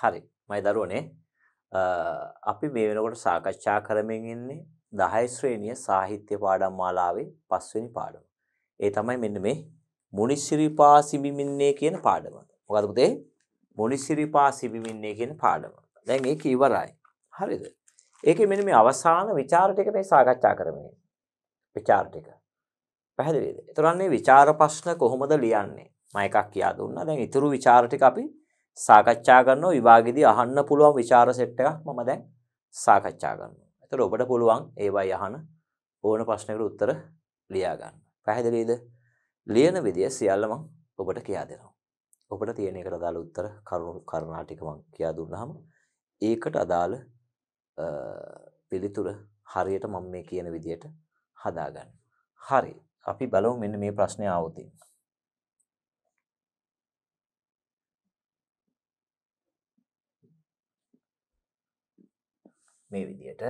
හරි මයි දරුවනේ අපි මේ වෙනකොට සාකච්ඡා කරමින් ඉන්නේ 10 ශ්‍රේණිය සාහිත්‍ය පාඩම් මාලාවේ 5 වෙනි පාඩම. ඒ තමයි මෙන්න මේ මොනිසිරිපා සිඹිමින්නේ කියන පාඩම. මොකද පුතේ? මොනිසිරිපා සිඹිමින්නේ කියන පාඩම. දැන් ඒක ඉවරයි. හරිද? ඒකේ මෙන්න මේ අවසාන ਵਿਚාර ටික මේ සාකච්ඡා කරමින්. ਵਿਚාර ටික. පැහැදිලිද? ඒතරන්නේ ਵਿਚාර ප්‍රශ්න කොහොමද ලියන්නේ? මම එකක් කියා දුන්නා. දැන් ඊතුරු ਵਿਚාර ටික අපි සාකච්ඡා කරනවා විභාගෙදී අහන්න පුළුවන් විචාර සෙට් එකක් මම දැන් සාකච්ඡා කරනවා. එතකොට ඔබට පුළුවන් ඒවයි අහන ඕන ප්‍රශ්නයකට උත්තර ලියා ගන්න. පැහැදිලිද? ලියන විදිය සියල්ල මම ඔබට කියලා දෙනවා. ඔබට තියෙන එකට අදාළ උත්තර කරුණු කරනා ටික මම කියා දුන්නාම ඒකට අදාළ පිළිතුර හරියට මම මේ කියන විදියට හදාගන්න. හරි. අපි බලමු මෙන්න මේ ප්‍රශ්නේ ආවොතින්. මේ විදියට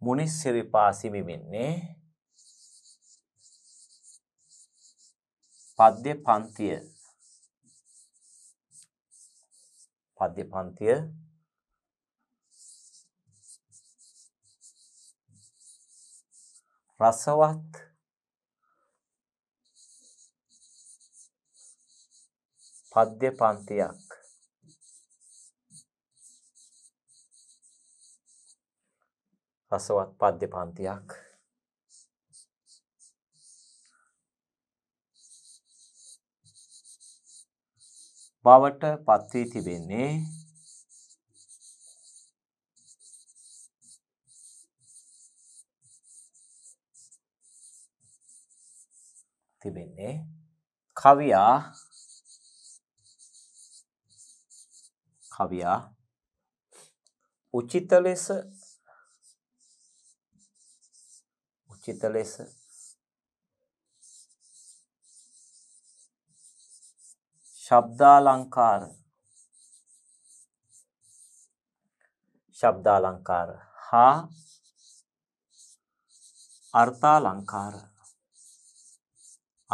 මුනිස්සිරි පාසි බිමින්නේ පද්‍ය පන්තිය පද්‍ය පන්තිය රසවත් පද්‍ය පන්තියක් රසවත් පද්‍ය පන්තියක් බවට පත් වී තිබෙන්නේ තිබෙන්නේ කවියා කවියා උචිත ලෙස උචිත ලෙස ශබ්දාලංකාර ශබ්දාලංකාර හා අර්ථාලංකාර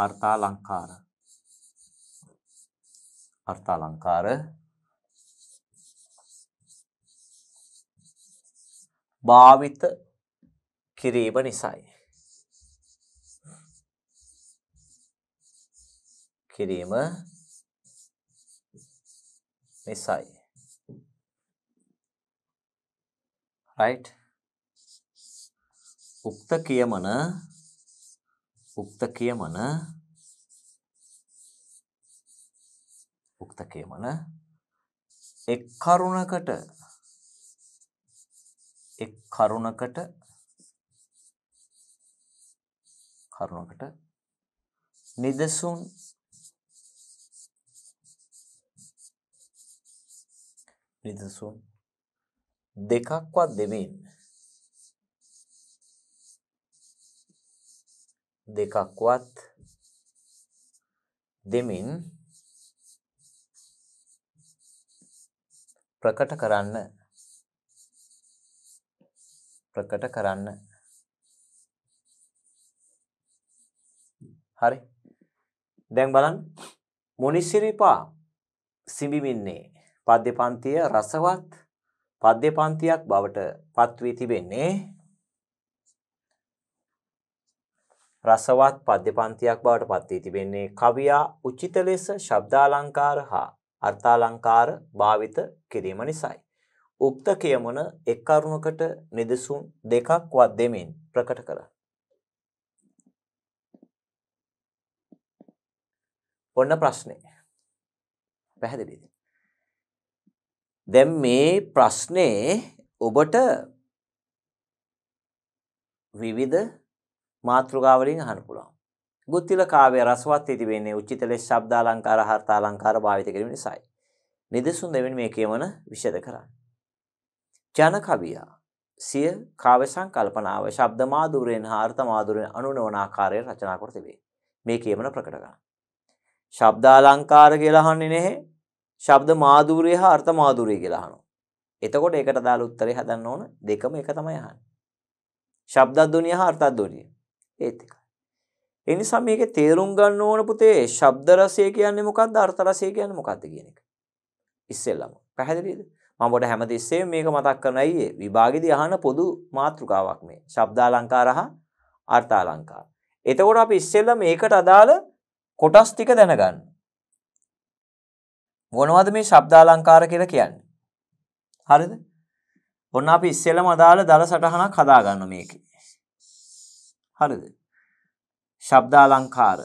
අර්ථාලංකාර අර්ථාලංකාර භාවිත කිරීම නිසායි කිරීම නිසයි. right උක්ත කියමන උක්ත කියමන උක්ත කියමන එක් කරුණකට එක් කරුණකට කරුණකට නිදසුන් නිදසුන් දෙකක්වත් දෙමින් දෙකක්වත් දෙමින් ප්‍රකට කරන්න ප්‍රකට කරන්න හරි දැන් බලන්න මොනිසිරිපා සිඹිමින්නේ පද්‍ය පන්තිය රසවත් පද්‍ය පන්තියක් බවට පත් වී තිබෙන්නේ රසවත් පද්‍ය පන්තියක් බවට පත් වී තිබෙන්නේ කවියා උචිත ලෙස ශබ්දාලංකාර හා අර්ථාලංකාර භාවිත කිරීම නිසායි. උක්ත කියමන එක් කරුණකට නිදසුන් දෙකක්වත් දෙමින් ප්‍රකට කරා. ඔන්න ප්‍රශ්නේ. පැහැදිලිද? දැන් මේ ප්‍රශ්නේ ඔබට විවිධ මාතෘකා වලින් අහන්න පුළුවන්. බුද්ධිල කාව්‍ය රසවත් ඉති වෙන්නේ උචිත ලෙස ශබ්ද අලංකාර හර්ථ අලංකාර භාවිත කිරීම නිසායි. නිදසුන් දෙවෙනි මේ කියමන විෂද කරන්න. ජන කවියා සිය කාව්‍ය සංකල්පනාව ශබ්ද මාධුරයෙන් හා අර්ථ මාධුරයෙන් අනුනවන ආකාරයේ රචනා කර තිබේ. මේ කියමන ප්‍රකට කරන්න. ශබ්දාලංකාර කියලා අහන්නේ නැහැ. ශබ්ද මාධූරය හා අර්ථ මාධූරය කියලා අහනවා. එතකොට ඒකට දාල උත්තරේ හදන්න ඕන දෙකම එක තමයි අහන්නේ. ශබ්දද්වනිය හා අර්ථද්වනිය. ඒත් එකයි. ඒ නිසා මේකේ තේරුම් ගන්න ඕන පුතේ ශබ්ද රසය කියන්නේ මොකක්ද අර්ථ රසය කියන්නේ මොකක්ද කියන එක. ඉස්සෙල්ලම පැහැදිලිද? මම ඔබට හැමතිස්සෙම මේක මතක් කරන අයියේ විභාගෙදී අහන පොදු මාතෘකාවක් මේ. ශබ්දාලංකාර හා අර්ථාලංකාර. එතකොට අපි ඉස්සෙල්ලම මේකට අදාළ කොටස් ටික දැනගන්න. මොනවද මේ ශබ්දාලංකාර කියලා කියන්නේ? හරිද? ඔන්න අපි ඉස්සෙල්ලම අදාළ දල සටහනක් හදාගන්න මේකේ. හරිද? ශබ්දාලංකාර.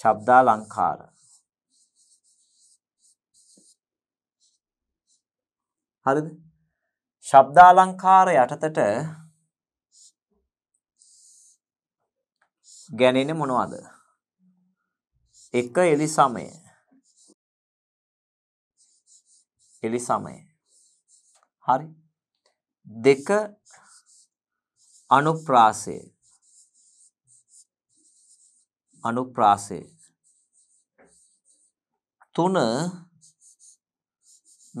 ශබ්දාලංකාර. හරිද? ශබ්දාලංකාර යටතට ගැනෙන්නේ මොනවද? එක එලි සමය එලි සමය හරි දෙක අනුප්‍රාසය අනුප්‍රාසය තුන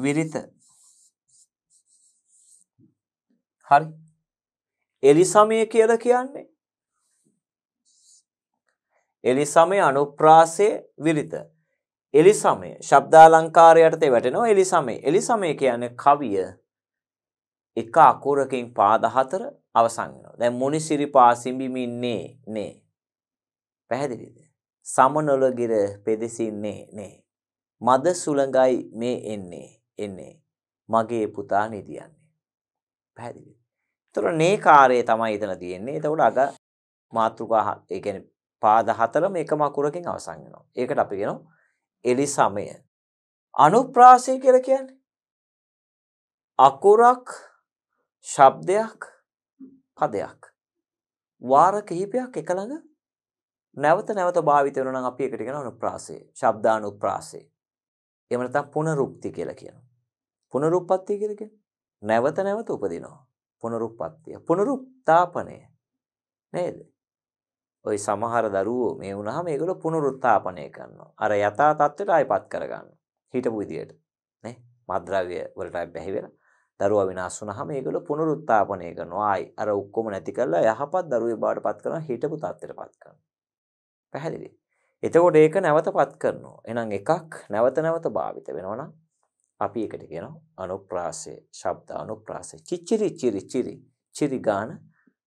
විරිත හරි එලි සමය කියලා කියන්නේ එලිසමය අනුප්‍රාසය විරිත. එලිසමය ශබ්දාලංකාරයටතේ වැටෙනවා එලිසමේ එලිසමය කියන කවිය එක අකුරකින් පාදහතර අවසංයනවා. දැන් මොනිසිරිපා සිඹිමින්නේ නේ. පැහැදිලිද? සමනොලගිර පෙදෙසින්නේ නේ. මද සුළඟයි මේ එන්නේ එන්නේ. මගේ පුතා නිදියන්නේ. පැහැදිලිද? ඒතර නේ කාර්යය තමයි එතන තියෙන්නේ. ඒතකොට අග මාතෘකා ඒ කියන්නේ පාද හතරම එකම අකුරකින් අවසන් වෙනවා. ඒකට අපි කියනවා එලිසමය. අනුප්‍රාසය කියලා කියන්නේ අකුරක් ශබ්දයක් පදයක් වාර කිහිපයක් එක ළඟ නැවත නැවත භාවිත වෙනවා නම් අපි ඒකට කියනවා අනුප්‍රාසය. ශබ්දානුප්‍රාසය. එහෙම නැත්නම් පුනරුක්ති කියලා කියනවා. පුනරුප්පත්ති කියලා කියන්නේ නැවත නැවත උපදිනවා. පුනරුප්පත්තිය. පුනරුත්ථාපනය. නේද? ওই සමහර දරුවෝ මේ වුණාම ඒගොල්ලෝ පුනරුත්ථාපනය කරනවා. අර යථා තත්ත්වයට ආයපත් කරගන්නවා. හිටපු විදියට. නේ? මද්ද්‍රව්‍ය වලට බැහැ වෙලා දරුවා විනාශ වුණාම ඒගොල්ලෝ පුනරුත්ථාපනය කරනවා. ආයි අර ඔක්කොම නැති කරලා යහපත් දරුවේ බවට පත් කරන හිටපු තත්ත්වයට පත් කරනවා. පැහැදිලි. එතකොට ඒක නැවතපත් කරනවා. එහෙනම් එකක් නැවත නැවත භාවිත වෙනවනම් අපි ඒකට කියනවා අනුප්‍රාසය, ශබ්ද අනුප්‍රාසය. චිචිරි චිරි චිරි චිරි ගාන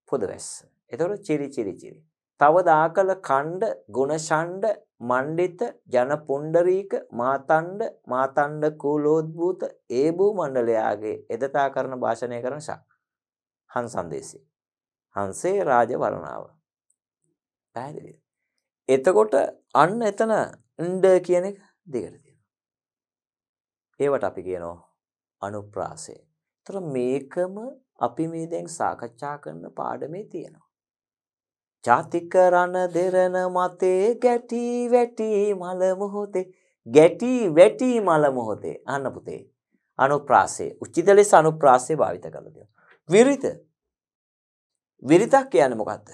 පොදවැස්ස. එතකොට චිරි චිරි චිරි තව දාකල ඛණ්ඩ ගුණෂණ්ඩ මණ්ඩිත ජනපුණ්ඩරීක මාතණ්ඩ මාතණ්ඩ කූලෝද්භූත ඒබූ මණ්ඩලයාගේ එදතා කරන භාෂණය කරන ශක් හන් සන්දේශී හන්සේ රාජ වරණාව පැහැදිලිද එතකොට අන්න එතන ණ්ඩ කියන එක දිගට තියෙනවා ඒවට අපි කියනවා අනුප්‍රාසය එතකොට මේකම අපි මේ දැන් සාකච්ඡා කරන පාඩමේ තියෙනවා ජාතික රණ දෙරණ මතේ ගැටි වැටි මල මොහොතේ ගැටි වැටි මල මොහොතේ අහන්න පුතේ අනුප්‍රාසය උචිත ලෙස අනුප්‍රාසය භාවිත කරලා දෙනවා විරිත විරිතක් කියන්නේ මොකද්ද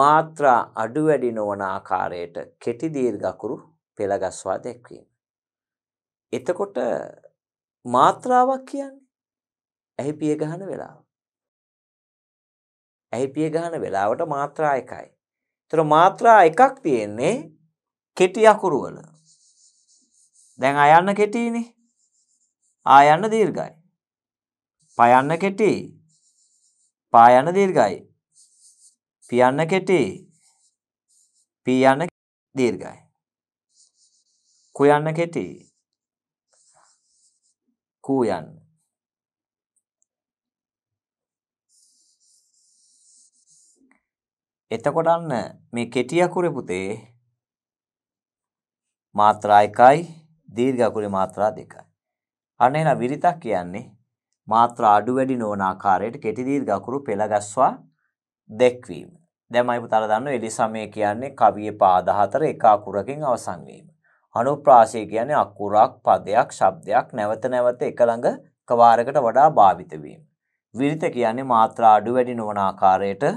මාත්‍රා අඩු වැඩි නොවන ආකාරයට කෙටි දීර්ඝ අකුරු පෙළගස්වා දැක්වීම එතකොට මාත්‍රාවක් කියන්නේ ඇහි පිය ගහන වෙලාව ඇහි පිය ගහන වෙලාවට මාත්‍රා එකයි. ඒතර මාත්‍රා එකක් තියෙන්නේ කෙටි අකුරු වල. දැන් ආයන්න කෙටිනේ. ආයන්න දීර්ඝයි. පයන්න කෙටි. පායන්න දීර්ඝයි. පියන්න කෙටි. පියන්න දීර්ඝයි. කුයන්න කෙටි. කූයන්න. එතකොට අන්න මේ කෙටි අකුරේ පුතේ මාත්‍රා 1යි දීර්ඝ අකුරේ මාත්‍රා 2යි. අන්න එන විරිතක් කියන්නේ මාත්‍රා අඩු වැඩි නොවන ආකාරයට කෙටි දීර්ඝ අකුරු පෙළගස්වා දැක්වීම. දැන් මම පුතාලා දන්නවා එලිසමය කියන්නේ කවියේ පාද හතර එක අකුරකින් අවසන් වීම. අනුප්‍රාසය කියන්නේ අකුරක්, පදයක්, ශබ්දයක් නැවත නැවත එක ළඟ එක වාරයකට වඩා භාවිත වීම. විරිත කියන්නේ මාත්‍රා අඩු වැඩි නොවන ආකාරයට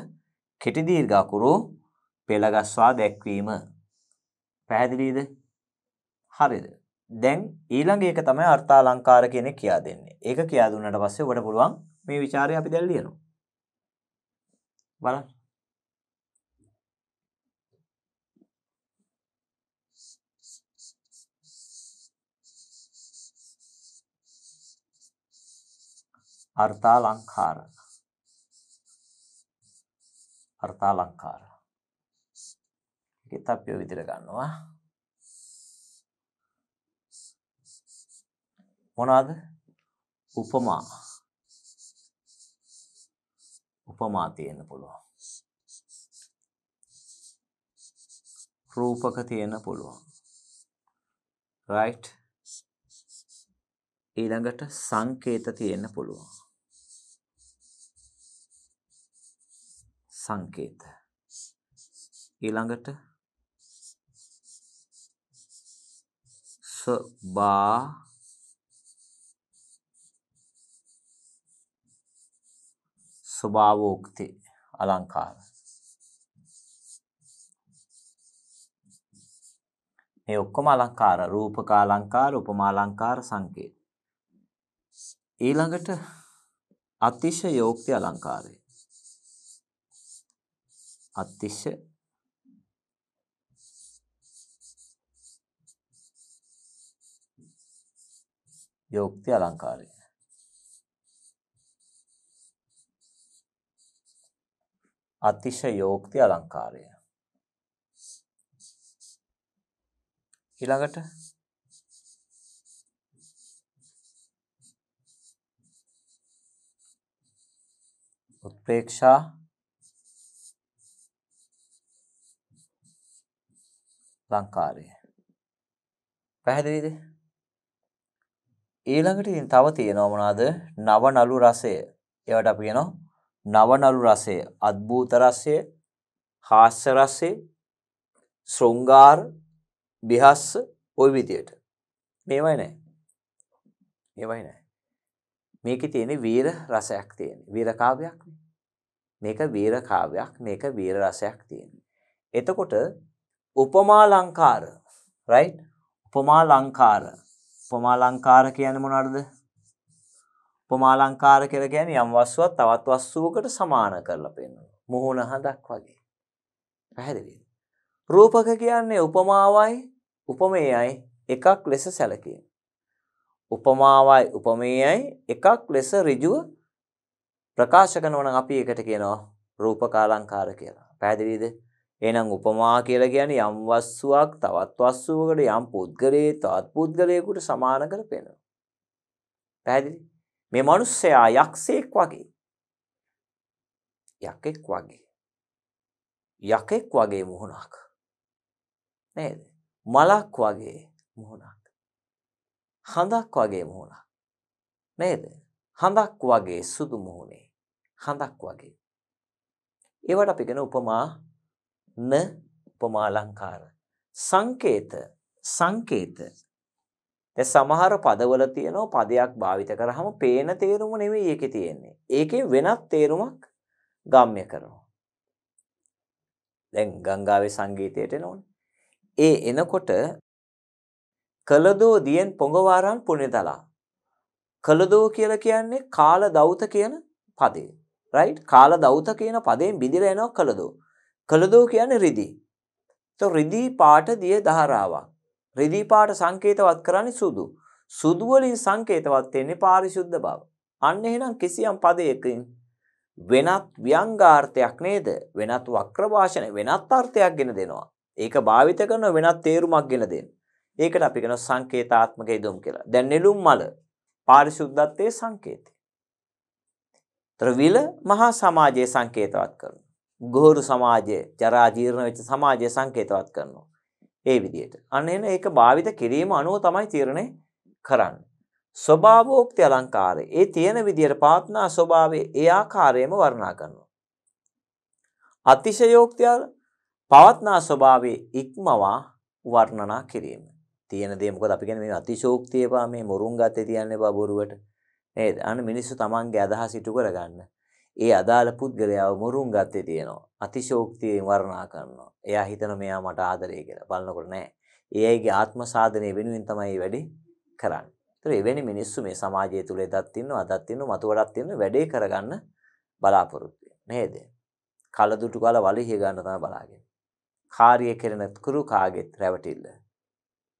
කෙටි දීර්ඝ අකුරු පෙළගස්වා දැක්වීම. පැහැදිලිද? හරිද? දැන් ඊළඟ එක තමයි අර්ථාලංකාර කියන එක කියා දෙන්නේ. ඒක කියා දුන්නාට පස්සේ ඔබට පුළුවන් මේ ਵਿਚාරය අපි දැන් ලියනවා. බලන්න. අර්ථාලංකාර අර්ථාලංකාර. ඒකත් අපි ඔය විදිහට ගන්නවා. මොනවාද? උපමා. උපමා තියෙන්න පුළුවන්. රූපක තියෙන්න පුළුවන්. right ඊළඟට සංකේත තියෙන්න පුළුවන්. සංකේත. ඊළඟට ස්බා ස්වභාවෝක්ති අලංකාර. මේ ඔක්කොම අලංකාර රූපක අලංකාර උපමා අලංකාර සංකේත. ඊළඟට අතිශයෝක්ති අලංකාරය. අත්තිස්ස යෝක්ති අලංකාරය අතිශ යෝක්ති අලංකාරය ඊළඟට උත්පේක්ෂා ලංකාරය. පැහැදිලිද? ඊළඟට ඉතින් තව තියෙනවා මොනවාද? නව නලු රසය. ඒවට අපි කියනවා නව නලු රසය, අద్භූත රසය, හාස්‍ය රසය, ශෘංගාර, විහස්ස ওই විදියට. මේවයි නෑ. මේවයි නෑ. මේකේ තියෙන වීර රසයක් තියෙන. වීර කාව්‍යයක්. මේක වීර කාව්‍යයක්. මේක වීර රසයක් තියෙන. එතකොට උපමාලංකාර රයි් උපමාලංකාර උපමාලංකාර කියන මොනටද උපමාලංකාර කර ගැන යම් වස්ුවත් තවත් වස්සුවකට සමාන කරලා පෙන්න මුහුණ හදක් වගේ පැහැදිලි රූපක කියන්නේ උපමාවයි උපමේයයි එකක් ලෙස සැලකින් උපමාවයි උපමේයයි එකක් ලෙස රිජුව ප්‍රකාශ කනවන අපි එකට කියනවා රූපකාලංකාර කියලා පැදිලිද එහෙනම් උපමා කියලා කියන්නේ යම් වස්තුවක් තවත් වස්තුවකට යම් පුද්ගලයේ තවත් පුද්ගලයෙකුට සමාන කර පෙන්වනවා. පැහැදිලි? මේ මිනිස්සයා යක්ෂයෙක් වගේ. යකෙක් වගේ. යකෙක් වගේ මුහුණක්. නේද? මලක් වගේ මුහුණක්. හඳක් වගේ මුහුණක්. නේද? හඳක් වගේ සුදු මුහුණේ. හඳක් වගේ. ඒවට අපි කියන උපමා න උපමාලංකාර. සංකේත සංකේත දැන් සමහර පදවල තියෙනවා පදයක් භාවිත කරාම පේන තේරුම නෙවෙයි ඒකේ තියෙන්නේ. ඒකේ වෙනත් තේරුමක් ගම්ම්‍ය කරනවා. දැන් ගංගාවේ සංගීතයට එනෝනේ. ඒ එනකොට කලදෝ දියෙන් පොඟවාරන් පුණ්‍යතලා. කලදෝ කියලා කියන්නේ කාල දෞත කියන පදේ. රයිට්? කාල දෞත කියන පදයෙන් බිඳිලා එනවා කලදෝ. කළදෝ කියන්නේ රිදී. તો රිදී පාට දිය ධාරාවක්. රිදී පාට සංකේතවත් කරන්නේ සුදු. සුදු වලින් සංකේතවත් වෙන්නේ පාරිශුද්ධ බව. අන්න එහෙනම් කිසියම් පදයකින් වෙනත් ව්‍යංගාර්ථයක් නේද? වෙනත් වක්‍ර භාෂණ වෙනත් අර්ථයක් ගෙන දෙනවා. ඒක භාවිත කරන වෙනත් තේරුමක් ගෙන දෙන්න. ඒකට අපි කියනවා සංකේතාත්මක යෙදුම් කියලා. දැන් නෙළුම් මල පාරිශුද්ධත්වයේ සංකේතය. ත්‍රිවිල මහා සමාජයේ සංකේතවත් කරනවා. ගොහරු සමාජය ජරාජීර්ණ වෙච්ච සමාජය සංකේතවත් කරනවා. ඒ විදියට. අන්න එන ඒක භාවිත කිරීම අනුව තමයි තීරණය කරන්න. ස්වභාවෝක්ති අලංකාරය. ඒ තියෙන විදියට පාත්නා ස්වභාවය ඒ ආකාරයෙන්ම වර්ණා කරනවා. අතිශයෝක්ති පවත්නා ස්වභාවයේ ඉක්මවා වර්ණනා කිරීම. තියෙන දේ මොකද අපි කියන්නේ මේ අතිශෝක්තිය පා මේ මුරුන් ගත්තේ තියන්න එපා බොරුවට. නේද? අන්න මිනිස්සු Tamanගේ අදහස ඉටු කරගන්න. ඒ අදාළ පුද්ගලයාව මුරුන් ගත්තේ තියෙනවා. අතිශෝක්තියෙන් වර්ණනා කරනවා. එයා හිතන මෙයා මට ආදරේ කියලා. බලනකොට නෑ. ඒ අයගේ ආත්ම සාධනය වෙනුවෙන් තමයි මේ වැඩේ කරන්නේ. ඒතර එවැනි මිනිස්සු මේ සමාජය තුල එදත් ඉන්නවා, අදත් ඉන්නවා, මතුවටත් ඉන්නවා වැඩේ කරගන්න බලාපොරොත්තු නේද? කලදුටු කාල වලිහිය ගන්න තමයි බලාගෙන. කාර්ය කෙරෙන කුරු කාගෙත් රැවටිල්ල.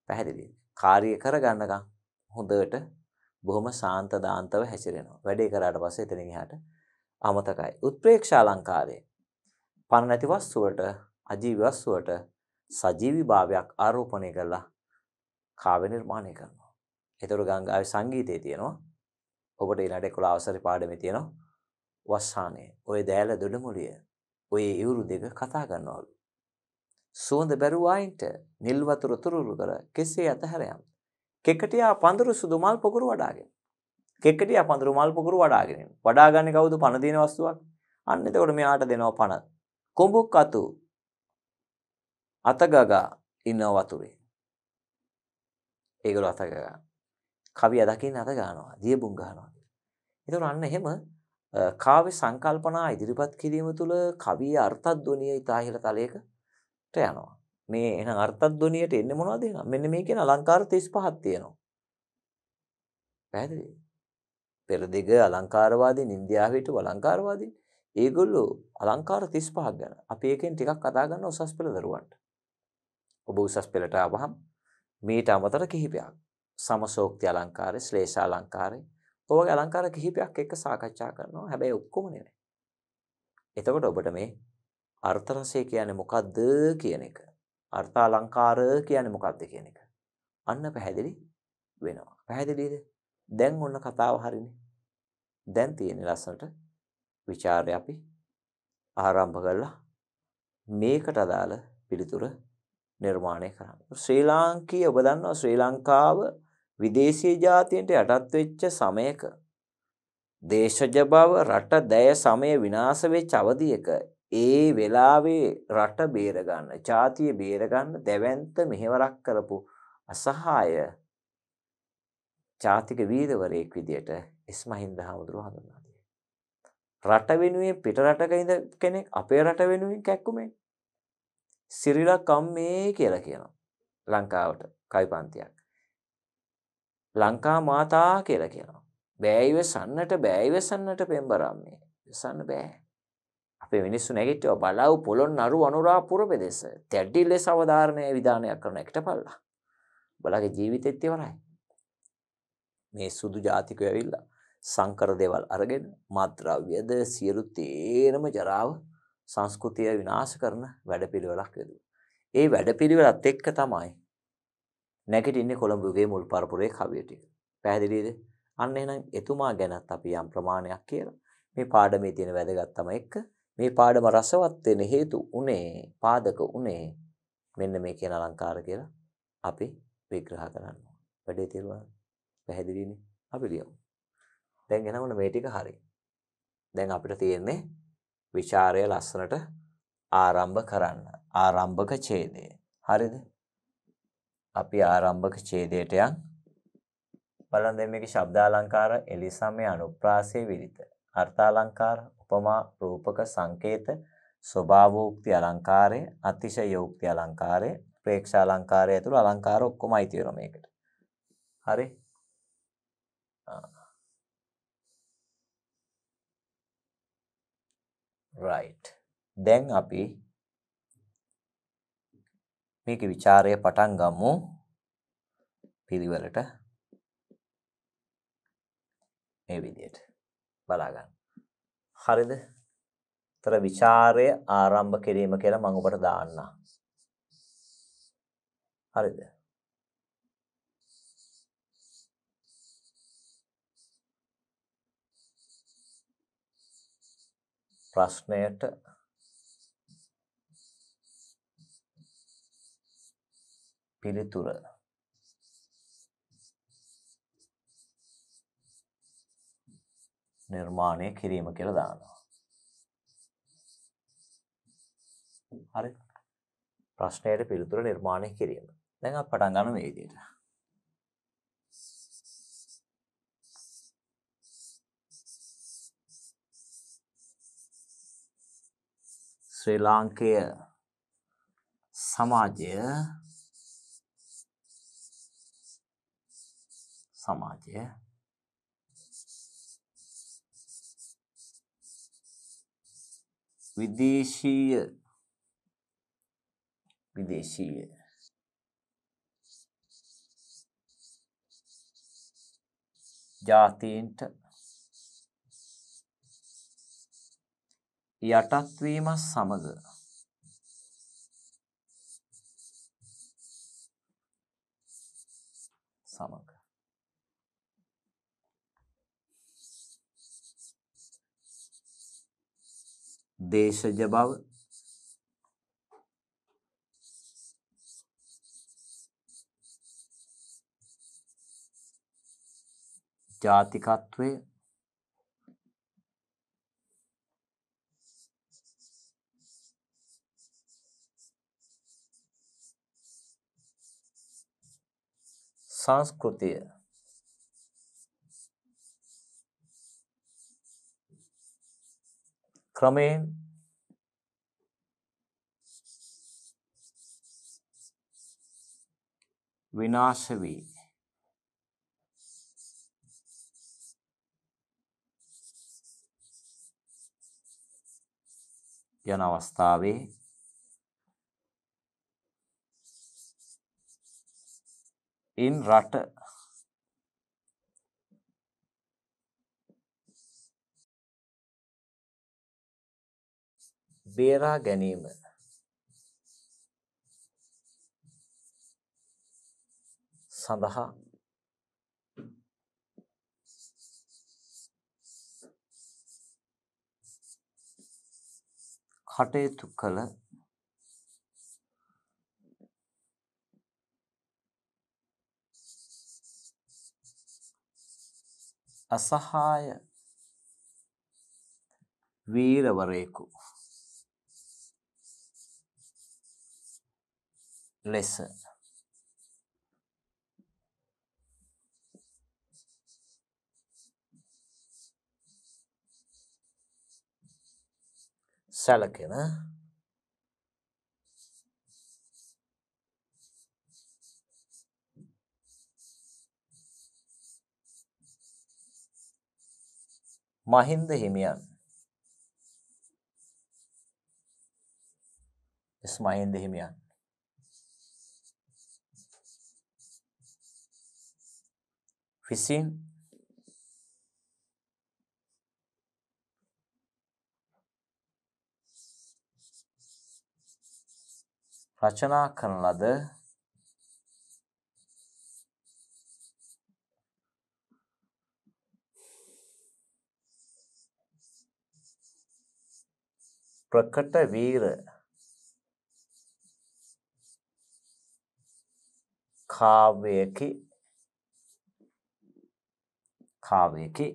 පැහැදිලිද? කාර්ය කරගන්නකම් හොඳට බොහොම සාන්ත දාන්තව හැසිරෙනවා. වැඩේ කරාට පස්සේ එතනින් එහාට අමතකයි. උත්ප්‍රේක්ෂා අලංකාරය. පණ නැති වස්තුවට, අජීවි වස්තුවට සජීවි භාවයක් ආරෝපණය කරලා කාව්‍ය නිර්මාණය කරනවා. ඒතර ගංගාවේ සංගීතයේ තියෙනවා. ඔබට ඊළඟට 11 අවසරේ පාඩමේ තියෙනවා. වස්සානේ. ඔය දෑල දොඩමුලිය. ඔය ඉවුරු දෙක කතා කරනවලු. සුවඳ බැරුවායින්ට නිල් වතුර තුරුළු කර කෙසේ අතහැරයම්. කෙකටියා පඳුරු සුදු මල් පොකුරු වඩාගෙන කෙක්කටිය පඳුරු මල් පුකුරු වඩාගෙන. වඩාගන්නේ කවුද පණ දෙන වස්තුවක්? අන්න එතකොට මෙයාට දෙනවා පණ. කොඹුක් අතු අතගගා ඉන්නව වතුරේ. ඒගොල්ලෝ අතගගා. කවිය දකින්න අත ගන්නවා, දියබුම් ගන්නවා. ඒතකොට අන්න එහෙම කාව්‍ය සංකල්පනා ඉදිරිපත් කිරීම තුළ කවියේ අර්ථද්වනිය ඉතාහිල තලයකට යනවා. මේ එහෙනම් අර්ථද්වනියට එන්නේ මොනවද එහෙනම්? මෙන්න මේ කියන අලංකාර 35ක් තියෙනවා. පැහැදිලිද? පෙරදිග අලංකාරවාදීන් ඉන්දියාවේ හිටපු අලංකාරවාදීන් ඒගොල්ලෝ අලංකාර 35ක් ගැන අපි එකෙන් ටිකක් කතා ගන්න උසස් පෙළ දරුවන්ට ඔබ උසස් පෙළට ආවහම මීට අමතර කිහිපයක් සමසෝක්ති අලංකාරය ශ්ලේෂ අලංකාරය ඔයගේ අලංකාර කිහිපයක් එක්ක සාකච්ඡා කරනවා හැබැයි ඔක්කොම නෙවෙයි එතකොට ඔබට මේ අර්ථ රසය කියන්නේ මොකද්ද කියන එක අර්ථ අලංකාර කියන්නේ මොකද්ද කියන එක අන්න පැහැදිලි වෙනවා පැහැදිලිද දැන් ඔන්න කතාව හරිනේ. දැන් තියෙන ලස්සනට ਵਿਚාරය අපි ආරම්භ කළා. මේකට අදාළ පිළිතුර නිර්මාණය කරන්න. ශ්‍රී ලාංකීය ඔබ දන්නවා ශ්‍රී ලංකාව විදේශීය ජාතියන්ට යටත් වෙච්ච සමයක දේශජ බව රට දැය සමය විනාශ වෙච්ච අවධියක ඒ වෙලාවේ රට බේර ගන්න, ජාතිය බේර ගන්න දැවැන්ත මෙහෙවරක් කරපු අසහාය ජාතික වීරවරයෙක් විදියට ඉස්මහින්ද හාමුදුරුව හඳුන්වා රට වෙනුවෙන් පිට රටක ඉඳ කෙනෙක් අපේ රට වෙනුවෙන් කැක්කුමේ සිරිලා කම්මේ කියලා කියනවා ලංකාවට කවිපන්තියක් ලංකා මාතා කියලා කියනවා බෑයිවසන්නට බෑයිවසන්නට පෙම්බරම්මේ වෙසන්න බෑ අපේ මිනිස්සු නැගිට්ටව බලව් පොළොන් නරු අනුරාපුර පෙදෙස තැඩ්ඩි ලෙස අවධාරණය විධානයක් කරන එකට පල්ලා. බලාගේ ජීවිතෙත් ඉවරයි. මේ සුදු ජාතිකයෝ ඇවිල්ලා සංකර දේවල් අරගෙන මාත්‍රාව්‍යද සියලු තේරම ජරාව සංස්කෘතිය විනාශ කරන වැඩපිළිවෙලක් යදුවා. ඒ වැඩපිළිවෙලත් එක්ක තමයි නැගිටින්නේ කොළඹගේ මුල් පරපුරේ කවිය ටික. පැහැදිලිද? අන්න එහෙනම් එතුමා ගැනත් අපි යම් ප්‍රමාණයක් කියලා මේ පාඩමේ තියෙන වැදගත්කම එක්ක මේ පාඩම රසවත් වෙන හේතු උනේ පාදක උනේ මෙන්න මේ කියන අලංකාර කියලා අපි විග්‍රහ කරනවා. වැඩේ තේරුණාද? පැහැදිලිනේ අපි ලියමු. දැන් එනවන මේ ටික හරි. දැන් අපිට තියෙන්නේ විචාරය ලස්සනට ආරම්භ කරන්න. ආරම්භක ඡේදය. හරිද? අපි ආරම්භක ඡේදයට යන් බලන්න දැන් මේකේ ශබ්දාලංකාර එලිසමේ අනුප්‍රාසයේ විරිත. අර්ථාලංකාර, උපමා, රූපක, සංකේත, ස්වභාවෝක්ති අලංකාරය, අතිශයෝක්ති අලංකාරය, ප්‍රේක්ෂාලංකාරය ඇතුළු අලංකාර ඔක්කොමයි තියෙනවා මේකට. හරි? රයිට් uh, දැන් අපි මේක ਵਿਚාරය පටන් ගමු පිළිවෙලට මේ විදියට බලා ගන්න. හරිද? ତර ਵਿਚාරය ආරම්භ කිරීම කියලා මම ඔබට දාන්නම්. හරිද? ප්‍රශ්නයට පිළිතුර නිර්මාණය කිරීම කියලා දානවා. හරි. ප්‍රශ්නයට පිළිතුර නිර්මාණය කිරීම. දැන් අපි පටන් ගන්න මේ විදිහට. ශ්‍රී ලාංකේය සමාජය සමාජය විදේශීය විදේශීය ජාතීන්ට යටත් වීම සමග සමග දේශජ බව ජාතිකත්වයේ සංස්කෘතිය ක්‍රමයෙන් විනාශ වී යන අවස්ථාවේ in රට බේරා ගැනීම සඳහා කටයුතු කළ ಅಸಹಾಯ ವೀರವರೇಕು ಲೆಸನ್ ಸಾಲಕ್ಕೇನಾ මහින්ද හිමියන් එස් මහින්ද හිමියන් විසින් රචනා කරන ලද ප්‍රකට වීර කාව්‍යකි කාව්‍යකි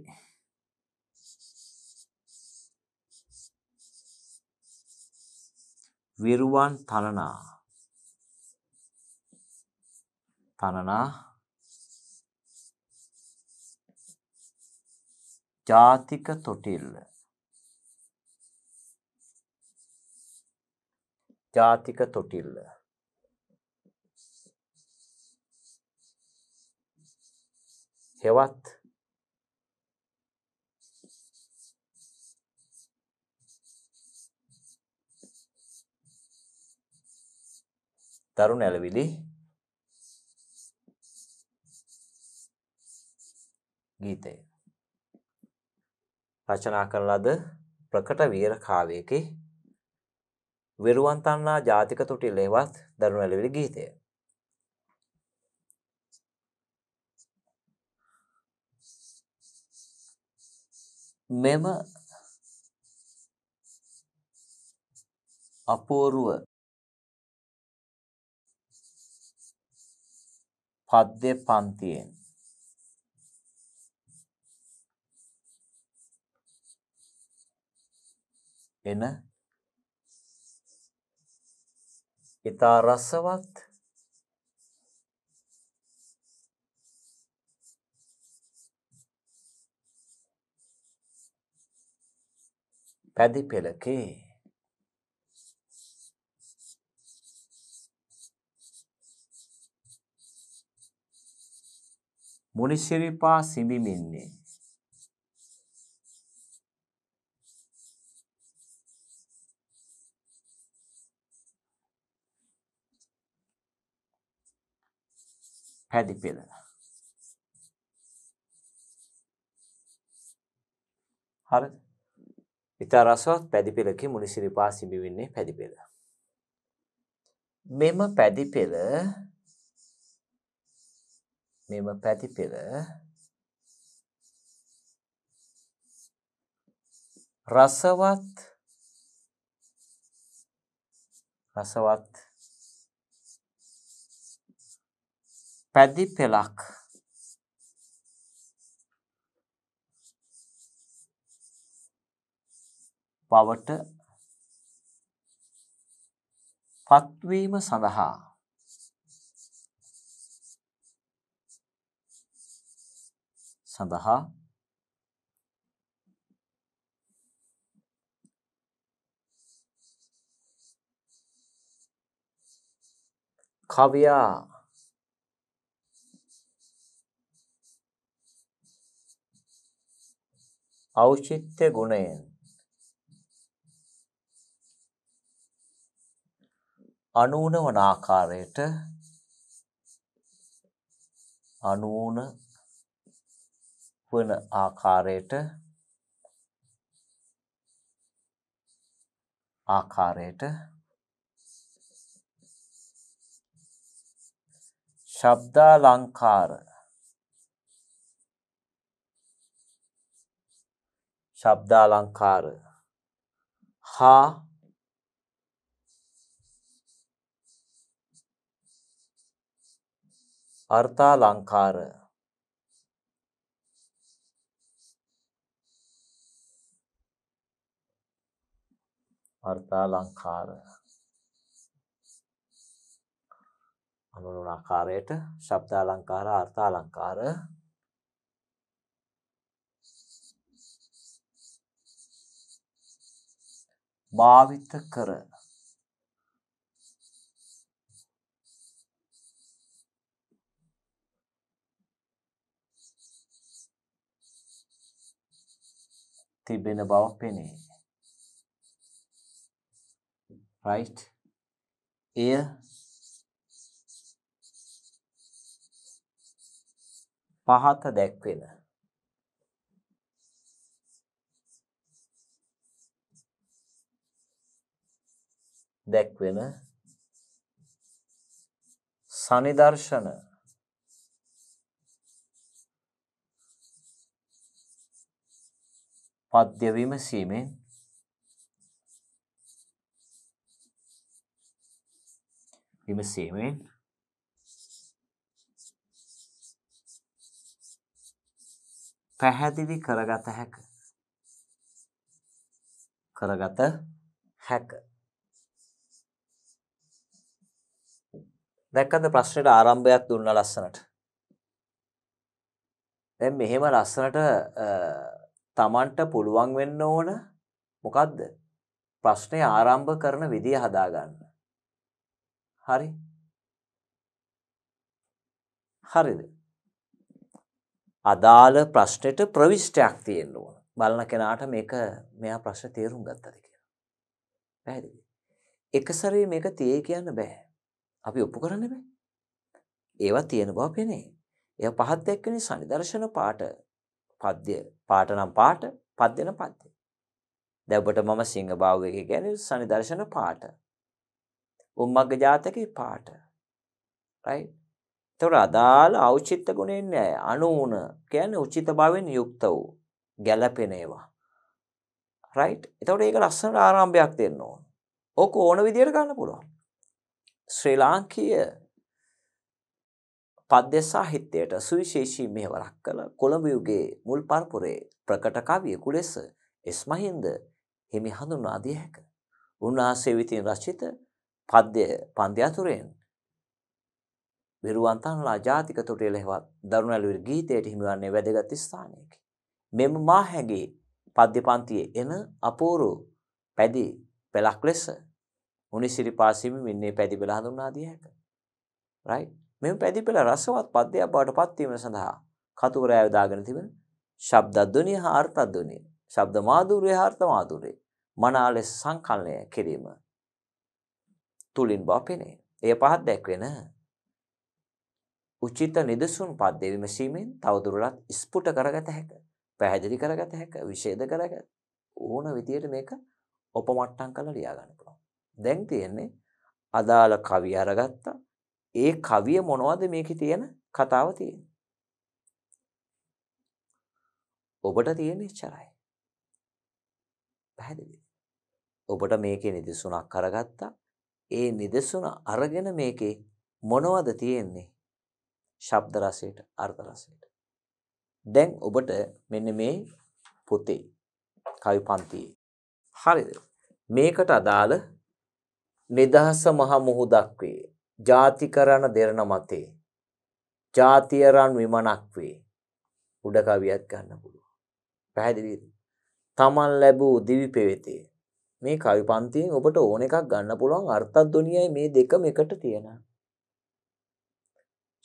විරුවන් තනනා තනනා ජාතික තොටිල්ල ජාතික තොටිල්ල හෙවත් දරුණ ඇලවිලි ගීතය රචනා කරන ලද ප්‍රකට වීර කාව්‍යකේ විරුවන් තන්නා ජාතික තුටිල් එවත් දරුණු ඇලවිලි ගීතය. මෙම අපූරුව පද්‍ය පන්තියෙන් එන ඉතා රසවත් පැදි පෙළකේ මුනිසිරිපා සිඹිමින්නේ පැඩි පෙළ හරි ඉතා රසවත් පැදි පෙළක මුනිසිරිපා සිබිවෙන්නේ පැදි පෙළ මෙම පැදි පෙළ මෙම පැති පෙළ රසවත් රසවත් පැදි පෙලක් බවට පත්වීම සඳහා සඳහා කවියා ඖෂිත්‍ය ගුණයෙන් අනූන වන ආකාරයට අනූන වන ආකාරයට ආකාරයට ශබ්දාලංකාර ශබ්දාලංකාර හා අර්ථාලංකාර අර්ථාලංකාර අනුනුන ආකාරයට ශබ්දාලංකාර අර්ථාලංකාර භාවිත කර තිබෙන බව පෙනේ. right එය පහත දැක්වෙන දැක්වෙන සනිදර්ශන පද්‍ය විමසීමෙන් විමසීමෙන් පැහැදිලි කරගත හැක කරගත හැක දැක්කද ප්‍රශ්නෙට ආරම්භයක් දුන්නා ලස්සනට. දැන් මෙහෙම ලස්සනට තමන්ට පුළුවන් වෙන්න ඕන මොකද්ද? ප්‍රශ්නේ ආරම්භ කරන විදිය හදාගන්න. හරි. හරිද? අදාළ ප්‍රශ්නෙට ප්‍රවිෂ්ටයක් තියෙන්න ඕන. බලන කෙනාට මේක මෙයා ප්‍රශ්නේ තේරුම් ගත්තද කියලා. පැහැදිලි. එකසරේ මේක තියේ කියන්න බෑ. අපි ඔප්පු කරන්න බෑ. ඒවා තියෙන බව පෙනේ. ඒ පහත් දැක්වෙන සනිදර්ශන පාට පද්‍ය පාට නම් පාට පද්‍යන පද්‍ය. දැබට මම සිංහ භාවයක ගැන සනිදර්ශන පාට. උම්මග්ග ජාතක පාට. රයි. තොර අදාළ අවචිත්ත ගුණෙන් ඇය අනුවන කියන උචිත භාවෙන් යුක්ත වූ ගැලපෙන ඒවා. රයිට් එතවට ඒක ලස්සනට ආරම්භයක් දෙන්න ඕන. ඕක ඕන විදියට ගන්න පුළුවන්. ශ්‍රී ලාංකීය පද්‍ය සාහිත්‍යයට සුවිශේෂී මෙහෙවරක් කළ කොළඹ යුගයේ මුල් පරපුරේ ප්‍රකට කවියෙකු ලෙස එස් මහින්ද හිමි හඳුන්වා දිය හැක. උන්වහන්සේ විසින් රචිත පද්‍ය පන්ති අතුරෙන් විරුවන්තන්ලා ජාතික තොටියල හෙවත් දරුණැලුවර ගීතයට හිමිවන්නේ වැදගත් ස්ථානයකි. මෙම මාහැගේ පද්‍ය පන්තියේ එන අපූරු පැදි පෙළක් ලෙස මුනිසිරිපාසීමි මෙන්නේ පැදිපෙළ හඳුන්වා දිය හැක. right මෙම පැදිපෙළ රසවත් පද්‍යයක් බවට පත් වීම සඳහා කතුවරය යොදාගෙන තිබෙන ශබ්ද ධ්වනිය හා අර්ථ ධ්වනිය ශබ්ද මාධුර්ය හා අර්ථ මාධුර්ය මනාලෙස සංකලනය කිරීම තුලින් බව පෙනේ. එය පහත් දැක්වෙන උචිත නිදසුන් පද්‍ය විමසීමෙන් තවදුරටත් ස්පුට කරගත හැක. පැහැදිලි කරගත හැක. විශේෂ කරගත. ඕන විදියට මේක උපමට්ටම් කරලා ලියා ගන්න දැන් තියෙන්නේ අදාළ කවිය අරගත්තා. ඒ කවිය මොනවද මේකේ තියෙන කතාව තියෙන්නේ? ඔබට තියෙන ඉච්චරයි. පැහැදිලිද? ඔබට මේකේ නිදසුණක් අරගත්තා. ඒ නිදසුන අරගෙන මේකේ මොනවද තියෙන්නේ? ශබ්ද රසයට, අර්ථ රසයට. දැන් ඔබට මෙන්න මේ පොතේ කවි පන්තියේ හරිද? මේකට අදාළ නිදහස මහ මුහුදක් වේ. ජාතිකරණ දෙරණ මතේ. ජාතිය රන් විමනක් වේ. උඩ කවියක් ගන්න පුළුවන්. පැහැදිලිද? Taman ලැබූ දිවි පෙවෙතේ. මේ කවි පන්තියෙන් ඔබට ඕන එකක් ගන්න පුළුවන් අර්ථද්වනියයි මේ දෙකම එකට තියෙන.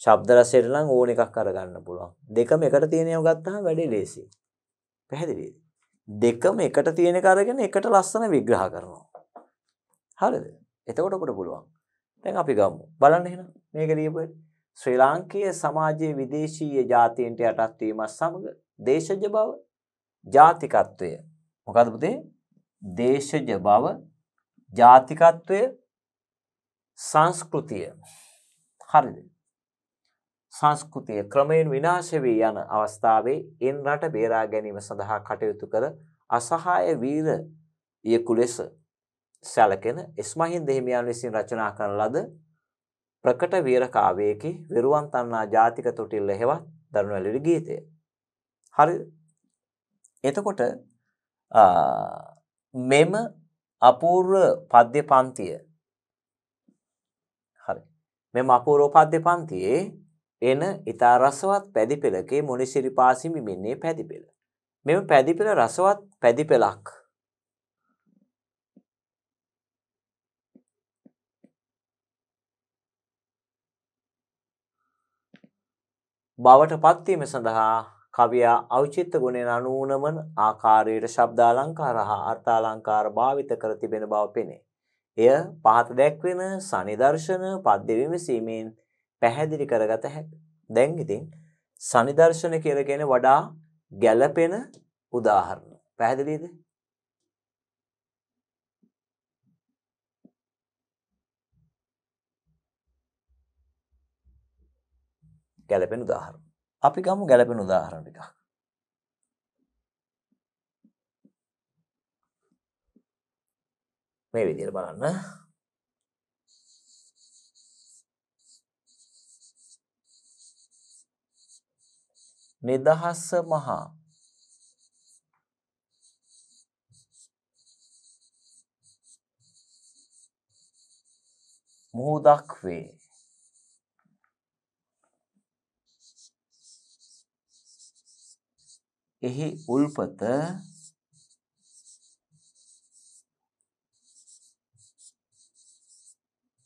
ශබ්ද රසයට නම් ඕන එකක් අරගන්න පුළුවන්. දෙකම එකට තියෙන ඒවා ගත්තාම වැඩේ ලේසි. පැහැදිලිද? දෙකම එකට තියෙන එක අරගෙන එකට ලස්සන විග්‍රහ කරනවා. හරිද? එතකොට ඔබට පුළුවන්. දැන් අපි ගමු. බලන්න එහෙනම් මේක දීපුවේ ශ්‍රී ලාංකීය සමාජයේ විදේශීය ජාතීන්ට යටත් වීම සමග දේශජ බව ජාතිකත්වය මොකද පුතේ දේශජ බව ජාතිකත්වය සංස්කෘතිය හරිද සංස්කෘතිය ක්‍රමයෙන් විනාශ වී යන අවස්ථාවේ එන් රට බේරා ගැනීම සඳහා කටයුතු කර අසහාය වීර යකු ලෙස සැලකෙන ඉස්මහින්ද හිමියන් විසින් රචනා කරන ලද ප්‍රකට වීර කාව්‍යයේකි විරුවන් තණ්හා ජාතික තොටිල්ල හෙවත් දරුණැලිලි ගීතය. හරි. එතකොට මෙම අපූර්ව පද්‍ය පන්තිය හරි. මෙම අපූර්ව පද්‍ය පන්තියේ එන ඉතා රසවත් පැදිපෙළකේ මොනිසිරිපාසි මිමින්නේ පැදිපෙළ. මෙම පැදිපෙළ රසවත් පැදිපෙළක්. බවට පත්වීම සඳහා කවියා අවිචිත්ත ගුණෙන් අනුනමන ආකාරයට ශබ්දාලංකාර හා අර්ථාලංකාර භාවිත කර තිබෙන බව පෙනේ. එය පහත දැක්වෙන සනිදර්ශන පද්‍ය විමසීමෙන් පැහැදිලි කරගත හැකියි. දැන් ඉතින් සනිදර්ශන කියලා වඩා ගැළපෙන උදාහරණ. පැහැදිලිද? ගැලපෙන උදාහරණ. අපි ගමු ගැලපෙන උදාහරණ ටිකක්. මේ විදිහට බලන්න. නිදහස මහා මුහුදක් වේ එහි උල්පත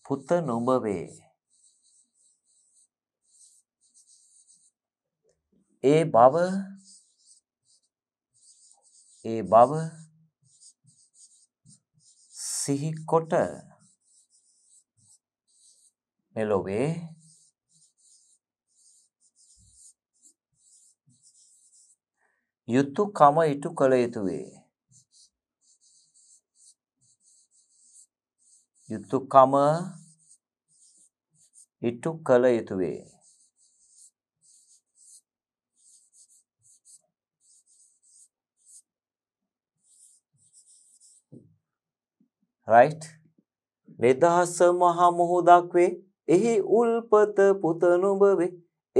පුත නොඹ වේ. ඒ බව ඒ බව සිහිකොට මෙලොවේ යුතු කම ඉටු කළ යුතු වේ. යුතුකම ඉටු කළ යුතු වේ. right නිදහස මහ මොහොදක් වේ එහි උල්පත පුත නුඹ වේ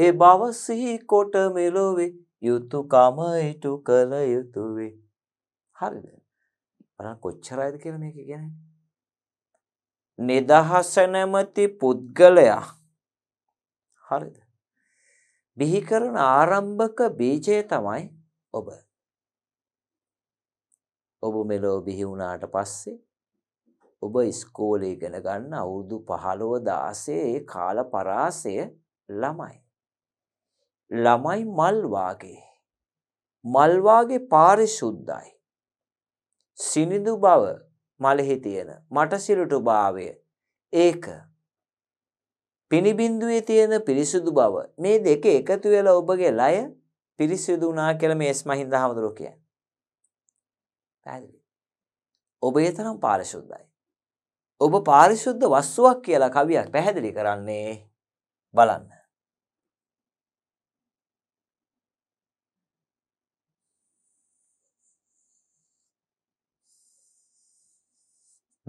ඒ බව සිහි කොට මෙලොවේ යුතුයකම ඉටු කළ යුතුය වේ. හරිද? බලන්න කොච්චරයිද කියලා මේක කියන්නේ. නිදහස නැමැති පුද්ගලයා හරිද? බිහි කරන ආරම්භක බීජය තමයි ඔබ. ඔබ මෙලෝ බිහි වුණාට පස්සේ ඔබ ඉස්කෝලේ ඉගෙන ගන්න අවුරුදු 15 16 ඒ කාල පරාසය ළමයි. ළමයි මල් වාගේ. මල් වාගේ පාරිශුද්ධයි. සිනිඳු බව මලෙහි තියෙන මටසිරුටු භාවය ඒක පිනිබින්දුවේ තියෙන පිරිසුදු බව මේ දෙක එකතු වෙලා ඔබගේ ලය පිරිසිදු වුණා කියලා මේ ස්මහින්ද හමුදුරුව කියන්නේ. පැහැදිලි. ඔබ ඒ තරම් පාරිශුද්ධයි. ඔබ පාරිශුද්ධ වස්තුවක් කියලා කවියක් පැහැදිලි කරන්නේ බලන්න.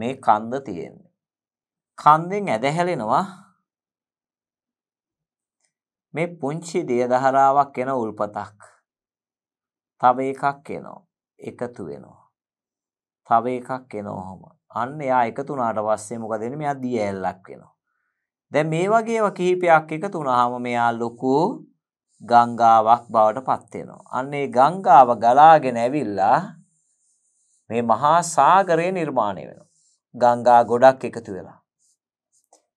මේ කන්ද තියෙන්නේ. කන්දෙන් ඇදහැලෙනවා මේ පුංචි දියදහරාවක් එන උල්පතක්. තව එකක් එනවා. එකතු වෙනවා. තව එකක් එනවා ඔහොම. අන්න එයා එකතු වුණාට පස්සේ මොකද වෙන්නේ? මෙයා දිය ඇල්ලක් වෙනවා. දැන් මේ වගේව කිහිපයක් එකතු වුණාම මෙයා ලොකු ගංගාවක් බවට පත් වෙනවා. අන්න ඒ ගංගාව ගලාගෙන ඇවිල්ලා මේ මහා සාගරය නිර්මාණය වෙනවා. ගංගා ගොඩක් එකතු වෙලා.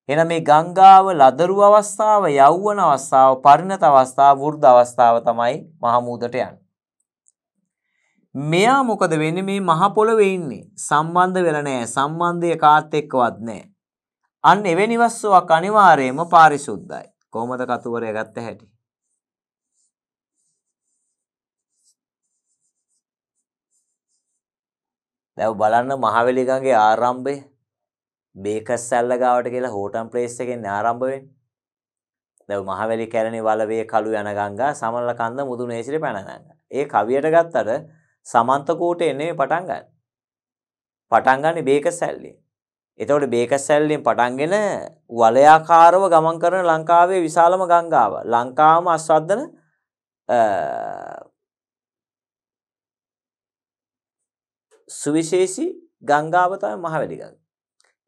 එන මේ ගංගාව ලදරු අවස්ථාව යෞවන අවස්ථාව පරිණත අවස්ථාව වෘද්ධ අවස්ථාව තමයි මහමූදට යන්නේ. මෙයා මොකද වෙන්නේ මේ මහ පොළවේ ඉන්නේ සම්බන්ධ වෙලා නැහැ සම්බන්ධය කාත් එක්කවත් නැහැ. අන්න එවැනි වස්සාවක් අනිවාර්යයෙන්ම පාරිශුද්ධයි. කොහොමද කතුවරය ගත්ත හැටි? දැන් බලන්න මහවැලිගඟේ ආරම්භය බේකස් සැල්ල ගාවට කියලා හෝටන් ප්ලේස් එකෙන් ආරම්භ වෙන්නේ. දැන් මහවැලි කැලණි වලවේ කළු යන ගංගා සමනල කන්ද මුදුනේ සිට පැන නැංගා. ඒ කවියට ගත්තට සමන්ත කෝටේ නෙමෙයි පටන් ගන්න. පටන් ගන්නේ බේකස් සැල්ලේ. එතකොට බේකස් සැල්ලෙන් පටන්ගෙන වලයාකාරව ගමන් කරන ලංකාවේ විශාලම ගංගාව. ලංකාවම අස්වද්දන සුවිශේෂී ගංගාව තමයි මහවැලි ගඟ.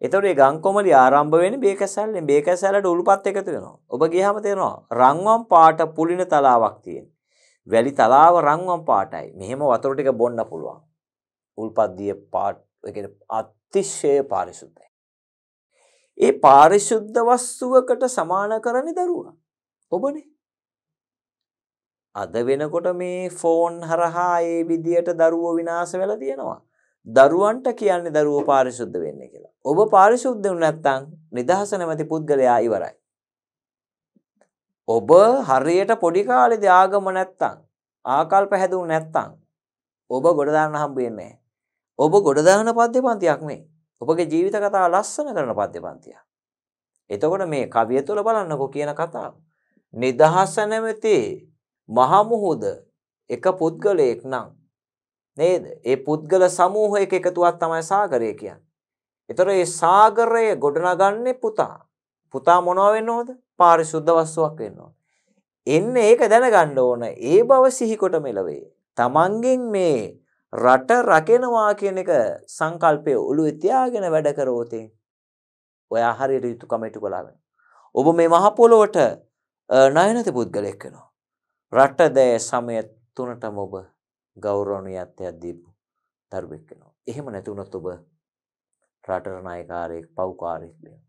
එතකොට මේ ගංකොමලි ආරම්භ වෙන්නේ බේකසැලෙන්. බේකසැලට උළුපත් එකතු වෙනවා. ඔබ ගියාම තේරෙනවා රන්වන් පාට පුලින තලාවක් තියෙන. වැලි තලාව රන්වන් පාටයි. මෙහෙම වතුර ටික බොන්න පුළුවන්. උල්පත් දිය පාට ඒ කියන්නේ අතිශය පාරිශුද්ධයි. ඒ පාරිශුද්ධ වස්තුවකට සමාන කරන්නේ දරුවා. ඔබනේ. අද වෙනකොට මේ ෆෝන් හරහා ඒ විදියට දරුවෝ විනාශ වෙලා තියෙනවා. දරුවන්ට කියන්නේ දරුවෝ පාරිශුද්ධ වෙන්න කියලා. ඔබ පාරිශුද්ධ වුණ නැත්නම් නිදහස නැමැති පුද්ගලයා ඉවරයි. ඔබ හරියට පොඩි කාලේදී ආගම නැත්නම් ආකල්ප හැදුණු නැත්නම් ඔබ ගොඩ දාන්න හම්බෙන්නේ නැහැ. ඔබ ගොඩ දාන පද්‍ය පන්තියක් මේ. ඔබගේ ජීවිත කතාව ලස්සන කරන පද්‍ය පන්තියක්. එතකොට මේ කවිය තුල බලන්නකෝ කියන කතාව. නිදහස නැමැති මහමුහුද එක පුද්ගලයෙක් නම් නේද? ඒ පුද්ගල සමූහයක එකතුවක් තමයි සාගරය කියන්නේ. ඒතර ඒ සාගරය ගොඩනගන්නේ පුතා. පුතා මොනවා වෙන්නවද? පාරිශුද්ධ වස්තුවක් වෙන්නවා. එන්න ඒක දැනගන්න ඕන. ඒ බව සිහිකොට මෙලවේ. Tamangen මේ රට රකිනවා කියන එක සංකල්පය ඔළුවේ තියාගෙන වැඩ කරෝතේ. ඔයා හරියට යුතුයකම ඉටු කළා ඔබ මේ මහ පොළොවට ණයනති පුද්ගලෙක් වෙනවා. රට දැය සමය තුනටම ඔබ ගෞරවණීය අත්යක් දීපු දරුවෙක් වෙනවා. එහෙම නැති වුණොත් ඔබ රටර නායකාරයෙක්, පව්කාරයෙක් වෙනවා.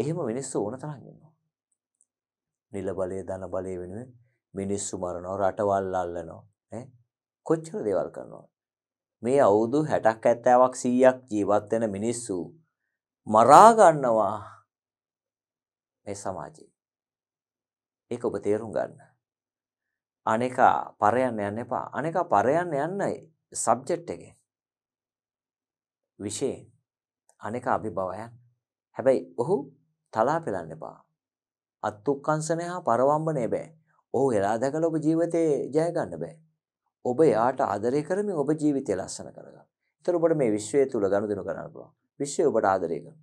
එහෙම මිනිස්සු ඕන තරම් ඉන්නවා. නිල බලය, ධන බලය වෙනුවෙන් මිනිස්සු මරනවා, රටවල් අල්ලනවා, ඈ කොච්චර දේවල් කරනවා. මේ අවුරුදු 60ක් 70ක් 100ක් ජීවත් වෙන මිනිස්සු මරා ගන්නවා මේ සමාජේ. ඒක ඔබ තේරුම් ගන්න. අනේකා පරයන්න යන්න එපා. අනේකා පරයන්න යන්න සබ්ජෙක්ට් එකේ. විෂය අනේකා අභිභවයන්. හැබැයි ඔහු තලා පෙළන්න එපා. අත්ුක්කංශනය හා පරවම්බනේ බෑ. ඔහු එලා දැකලා ඔබ ජීවිතේ ජය ගන්න බෑ. ඔබ යාට ආදරය කරමින් ඔබ ජීවිතය ලස්සන කරගන්න. ඒතර ඔබට මේ විශ්වය තුල ගනුදෙනු කරන්න පුළුවන්. විශ්වය ඔබට ආදරය කරනවා.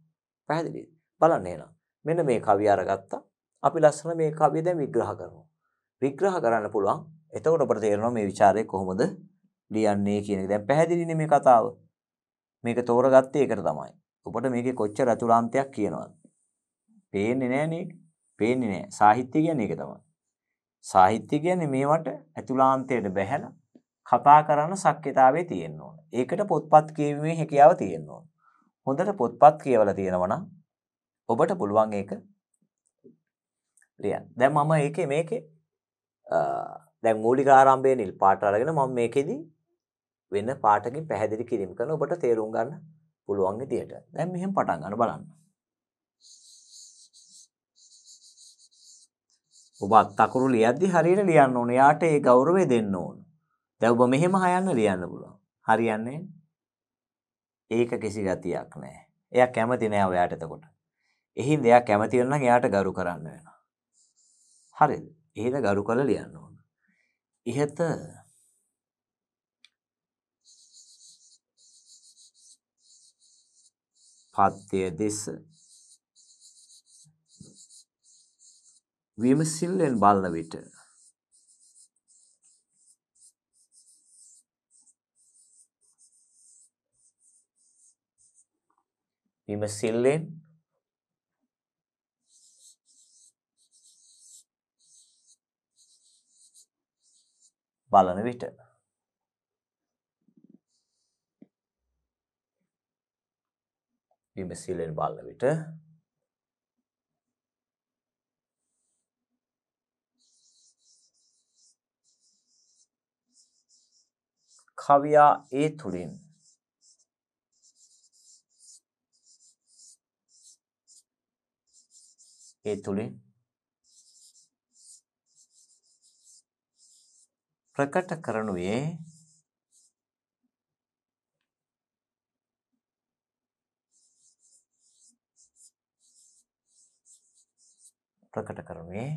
පැහැදිලිද? බලන්න එහෙනම්. මෙන්න මේ කවිය අරගත්තා. අපි ලස්සන මේ කවිය දැන් විග්‍රහ කරනවා. විග්‍රහ කරන්න පුළුවන්. එතකොට අපට තේරෙනවා මේ ਵਿਚාරය කොහොමද ලියන්නේ කියන එක. දැන් පැහැදිලිනේ මේ කතාව. මේක තෝරගත්තේ ඒකට තමයි. ඔබට මේකේ කොච්චර අතුලාන්තයක් කියනවද? පේන්නේ නෑනේ. පේන්නේ නෑ. සාහිත්‍ය කියන්නේ ඒක තමයි. සාහිත්‍ය කියන්නේ මේවට අතුලාන්තයට බැහැලා කතා කරන ශක්්‍යතාවය තියෙන්න ඕන. ඒකට පොත්පත් කියවීමේ හැකියාව තියෙන්න ඕන. හොඳට පොත්පත් කියවලා තියෙනවා නම් ඔබට පුළුවන් ඒක ලියන්න. දැන් මම ඒකේ මේකේ දැන් මූලික ආරම්භයේ නිල් පාට අරගෙන මම මේකෙදි වෙන පාටකින් පැහැදිලි කිරීම කරන ඔබට තේරුම් ගන්න පුළුවන් විදියට. දැන් මෙහෙම පටන් ගන්න බලන්න. ඔබ අත්අකුරු ලියද්දි හරියට ලියන්න ඕන. යාට ඒ ගෞරවය දෙන්න ඕන. දැන් ඔබ මෙහෙම හයන්න ලියන්න පුළුවන්. හරියන්නේ ඒක කිසි ගතියක් නැහැ. එයා කැමති නෑ ඔයාට එතකොට. එහින්ද එයා කැමති වෙනනම් එයාට ගරු කරන්න වෙනවා. හරිද? ඉහත ගරු කළ ලියන්න ඕන. ඉහත පත්්‍යය දෙස විමසිල්ලෙන් බලන විට විමසිල්ලෙන් බලන විට විමසිල්ලෙන් බලන විට කවියා ඒ තුලින් ඒ තුලින් ප්‍රකට කරනුයේ ප්‍රකට කරනුයේ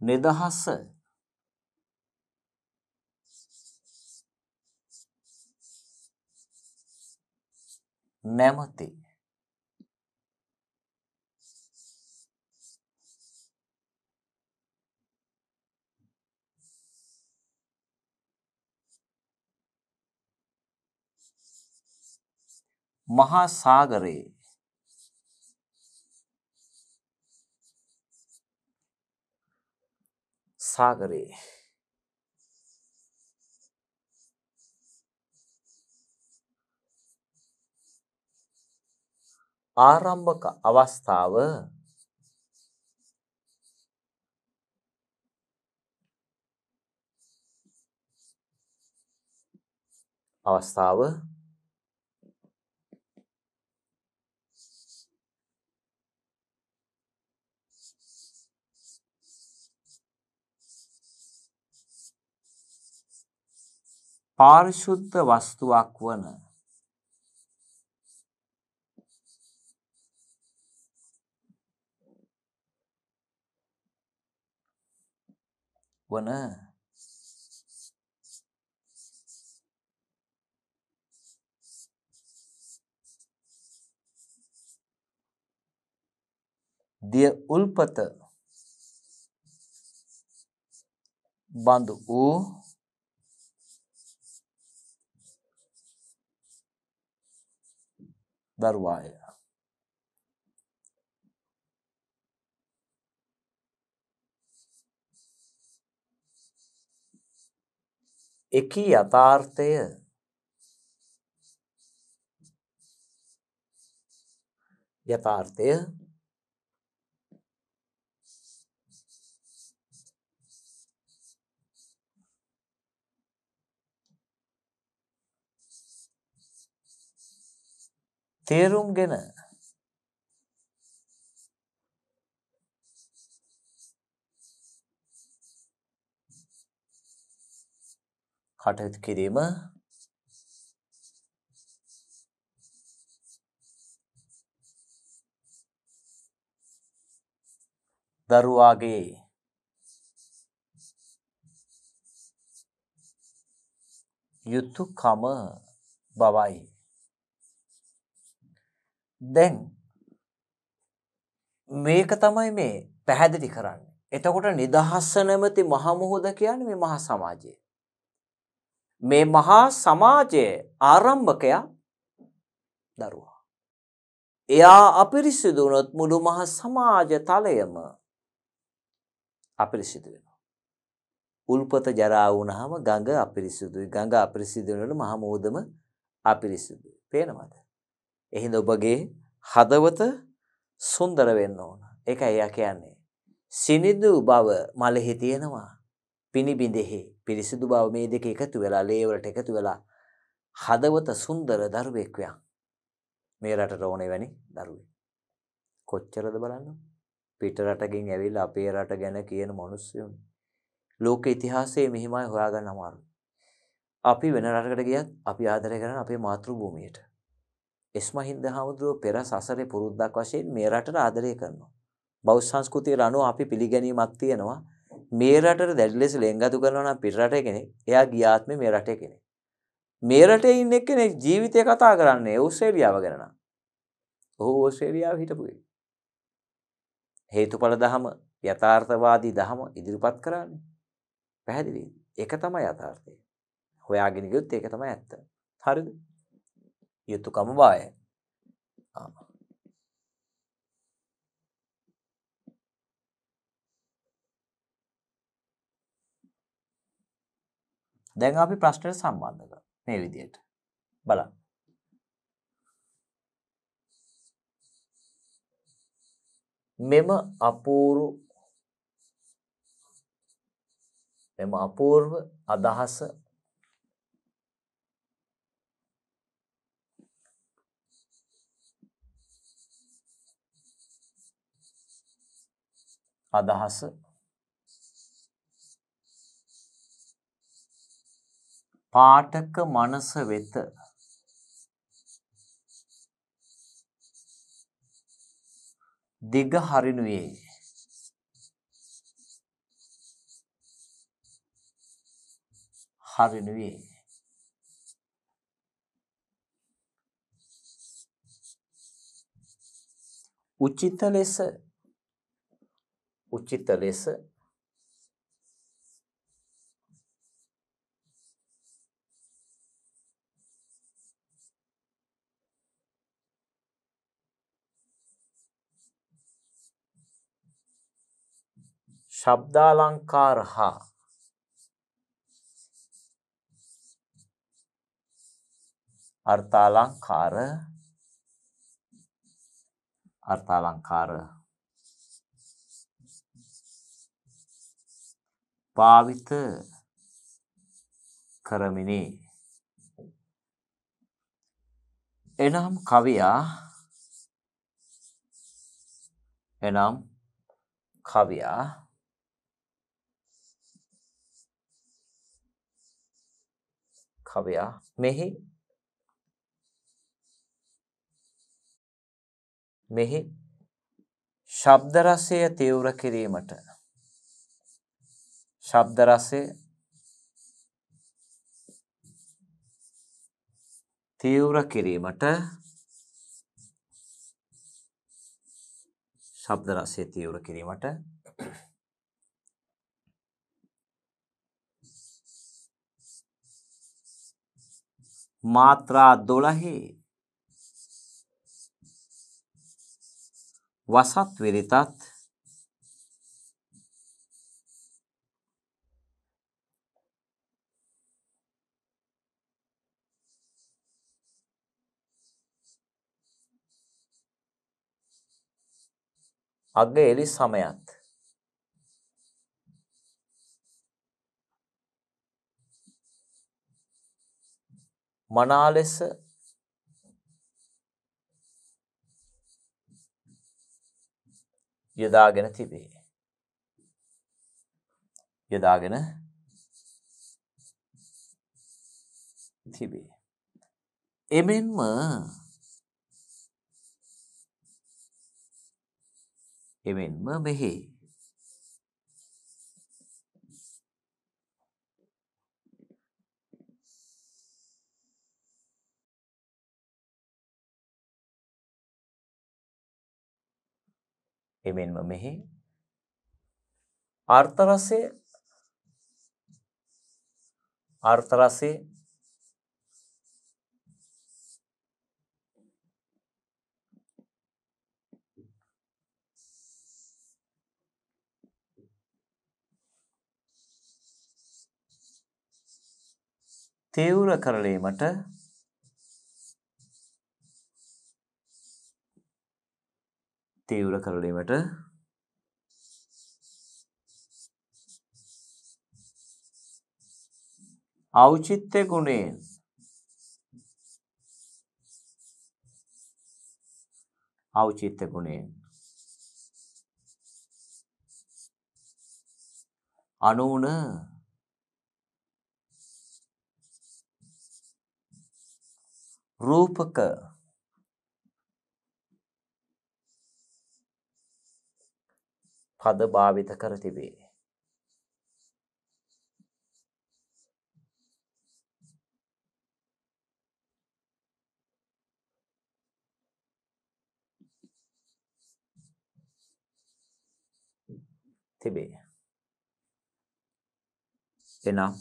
නිදහස නැමති මහා සාගරයේ සාගරයේ ආරම්භක අවස්ථාව අවස්ථාව පාරිශුද්ධ වස්තුවක් වන வன dia ulpata bandu u darwaya एक ही यथार्थ है यथार्थ तेरूंगे ना කටයුතු කිරීම දරුවාගේ යුතුයකම බවයි දැන් මේක තමයි මේ පැහැදිලි කරන්නේ. එතකොට නිදහස නැමැති මහ මොහොත කියන්නේ මේ මහ සමාජය. මේ මහා සමාජයේ ආරම්භකයා දරුවා. එයා අපිරිසිදු වුණොත් මුළු මහ සමාජ තලයම අපිරිසිදු වෙනවා. උල්පත ජරා වුණාම ගඟ අපිරිසිදුයි. ගඟ අපිරිසිදු වෙනකොට මහ මෝදම අපිරිසිදුයි. පේනවද? එහෙනම් ඔබගේ හදවත සුන්දර වෙන්න ඕන. ඒකයි එයා කියන්නේ. සිනිදු බව මලෙහි තියෙනවා. පිනිබිඳෙහි පිරිසිදු බව මේ දෙක එකතු වෙලා ලේවලට එකතු වෙලා හදවත සුන්දර දරුවෙක් ව්‍යා. මේ රටට ඕනේ වැනි දරුවෙක්. කොච්චරද බලන්න. පිට රටකින් ඇවිල්ලා අපේ රට ගැන කියන මිනිස්සුන් ලෝක ඉතිහාසයේ මෙහිමයි හොයාගන්න අමාරුයි. අපි වෙන රටකට ගියත් අපි ආදරය කරන අපේ මාතෘ භූමියට. එස්මහින්ද හාමුදුරුව පෙර සසරේ පුරුද්දක් වශයෙන් මේ රටට ආදරය කරනවා. බෞද්ධ සංස්කෘතියට අනුව අපි පිළිගැනීමක් තියෙනවා. මේ රටට දැඩි ලෙස ලෙන්ගතු කරනවා නම් පිට රටේ කෙනෙක් එයා ගියාත්මේ මේ රටේ කෙනෙක්. මේ රටේ ඉන්න එක්කෙනෙක් ජීවිතය කතා කරන්නේ ඕස්ට්‍රේලියාව ගැන නම්. ඔහු ඕස්ට්‍රේලියාව හිටපු කෙනෙක්. හේතුඵල ධම යථාර්ථවාදී ධම ඉදිරිපත් කරන්නේ. පැහැදිලි. ඒක තමයි යථාර්ථය. හොයාගෙන ගියොත් ඒක තමයි ඇත්ත. හරිද? යුතුයකම වාය. ආ දැන් අපි ප්‍රශ්නයට සම්බන්ධ කරමු මේ විදියට. බලන්න. මෙම අපූරු මෙම අපූර්ව අදහස අදහස පාඨක මනස වෙත දිග හරිනුයේ හරිනුයේ උචිත ලෙස උචිත ලෙස ශබ්දාලංකාර හා අර්ථාලංකාර අර්ථාලංකාර භාවිත කරමිනි එනම් කවියා එනම් කවියා කවියා මෙහි මෙහි ශබ්ද රසය තීව්‍ර කිරීමට ශබ්ද රසය තීව්‍ර කිරීමට ශබ්ද රසය තීව්‍ර කිරීමට මාත්‍රා දොළහේ වසත් විරිතත් අග්ග එලි සමයත් මනා ලෙස යදාගෙන තිබේ. යදාගෙන තිබේ. එමෙන්ම එමෙන්ම මෙහි එමෙන්ම මෙහි අර්ථ රසය අර්ථ රසය තීව්‍ර කරලීමට තීව්‍ර කරලීමට ඖචිත්‍ය ගුණේ ඖචිත්‍ය ගුණේ අනුන රූපක පද භාවිත කර තිබේ. තිබේ. එනම්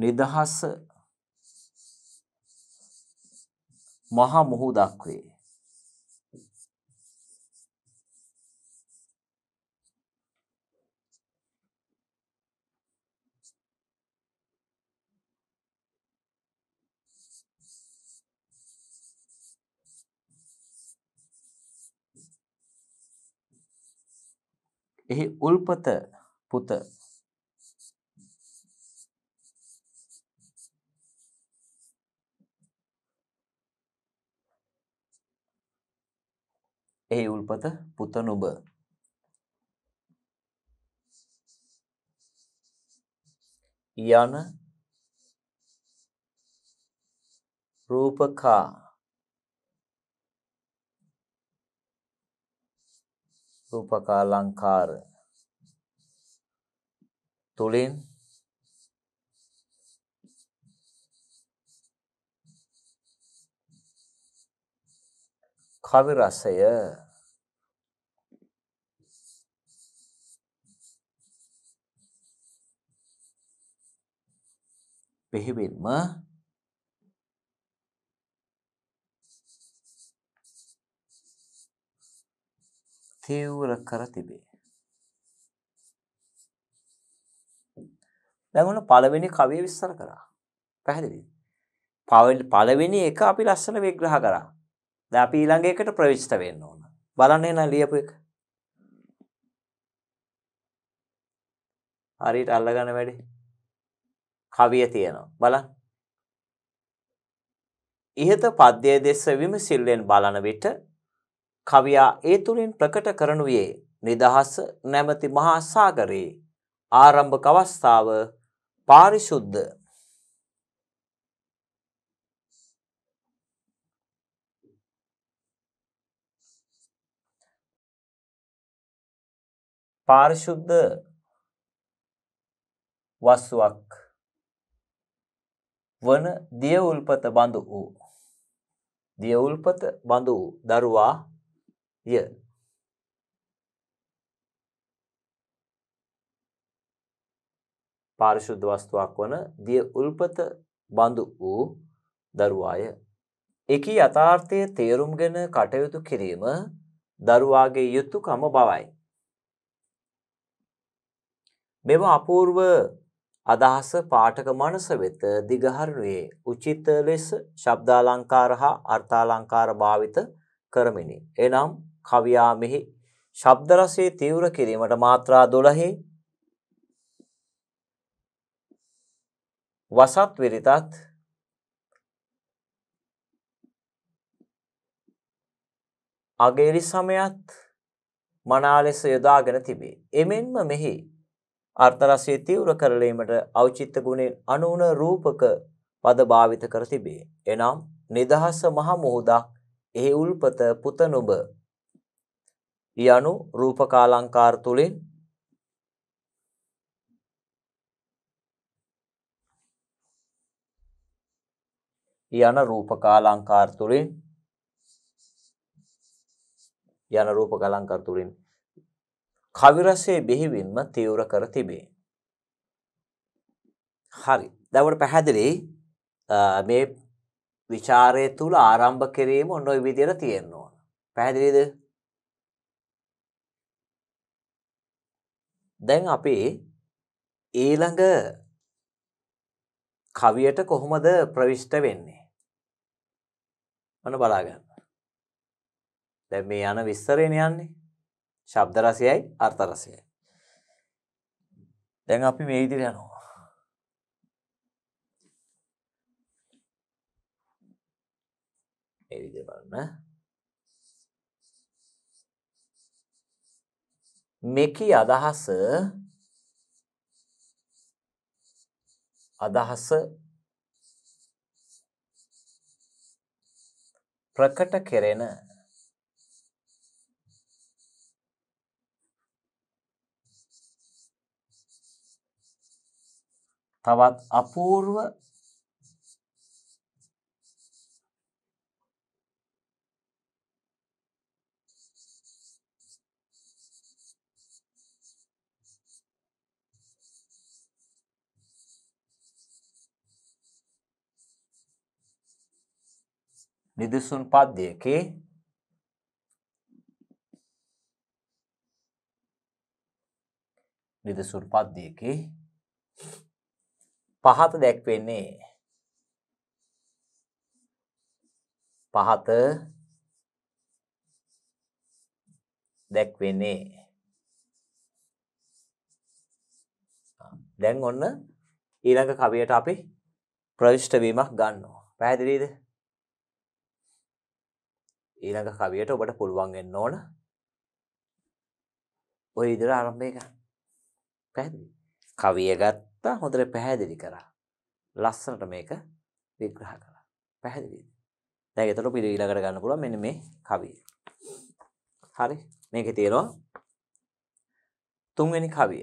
නිදහස මහා මොහු දක්වේ. එහි උල්පත පුත එහි උල්පත පුත නුඹ යන රූපකා රූපකා ලංකාර තුලින් කවි රසය බෙහෙවින්ම තීව්‍ර කර තිබේ. දැන් ඔන්න පළවෙනි කවිය විස්තර කරා. පැහැදිලිද? පළවෙනි එක අපි ලස්සන විග්‍රහ කරා. දැන් අපි ඊළඟ එකට ප්‍රවිෂ්ඨ වෙන්න ඕන. බලන්න එන ලියපු එක. හරියට අල්ලගන්න වැඩි. කවිය තියෙනවා. බලන්න. ইহත පද්‍යයේ දෙස විමසිල්ලෙන් බලන විට කවියා ඒ තුලින් ප්‍රකට කරනුයේ නිදහස නැමැති මහා සාගරේ ආරම්භක අවස්ථාව පාරිශුද්ධ පාරිශුද්ධ වස්සුවක් වන දිය උල්පත බඳු වූ දිය උල්පත බඳු වූ දරුවා ය පාරිශුද්ධ වස්තුවක් වන දිය උල්පත බඳු වූ දරුවාය එකී යථාර්ථයේ තේරුම් ගැන කටයුතු කිරීම දරුවාගේ යුතුයකම බවයි මෙම අපූර්ව අදහස පාඨක මනස වෙත දිගහරිනුයේ උචිත ලෙස ශබ්දාලංකාර හා අර්ථාලංකාර භාවිත කරමිනි. එනම් කවියා මෙහි ශබ්ද රසයේ තීව්‍ර කිරීමට මාත්‍රා 12 වසත් විරිතත් අගේරි සමයත් මනාලෙස යොදාගෙන තිබේ. එමෙන්ම මෙහි අර්ථරසය තීව්‍ර කරලීමට අවචිත්ත ගුණෙන් අනුන රූපක පද භාවිත කර තිබේ. එනම් නිදහස මහ මුහුදක් එහි උල්පත පුත නුඹ යනු රූපකාලංකාර තුලින් යන රූපකාලංකාර තුලින් යන රූපකාලංකාර තුලින් කවිරසයේ බෙහෙවින්ම තීව්‍ර කර තිබේ. හරි. දවට පැහැදිලි මේ ਵਿਚාරය තුල ආරම්භ කිරීම ඔන්න ඔය විදිහට තියෙන්න ඕන. පැහැදිලිද? දැන් අපි ඊළඟ කවියට කොහොමද ප්‍රවිෂ්ට වෙන්නේ? ඔන්න බලා ගන්න. දැන් මේ යන විස්තරේනේ යන්නේ. ශබ්ද රසයයි අර්ථ රසයයි. දැන් අපි මේ විදිහට යනවා. මේ විදිහට බලන්න. මෙකි අදහස අදහස ප්‍රකට කෙරෙන තවත් අපූර්ව නිදසුන් පද්‍යයකේ නිදසුන් පද්‍යයකේ පහත දැක්වෙන්නේ පහත දැක්වෙන්නේ දැන් ඔන්න ඊළඟ කවියට අපි ප්‍රවිෂ්ඨ වීමක් ගන්නවා. පැහැදිලිද? ඊළඟ කවියට ඔබට පුළුවන් වෙන්න ඕන ওই විදිහට ආරම්භය ගන්න. පැහැදිලි? කවිය ගත්තා තා හොඳට පැහැදිලි කරා. ලස්සනට මේක විග්‍රහ කරා. පැහැදිලිද? දැන් ඒතර ඔබ ඊළඟට ගන්න පුළුවන් මෙන්න මේ කවිය. හරි. මේකේ තියෙනවා තුන්වෙනි කවිය.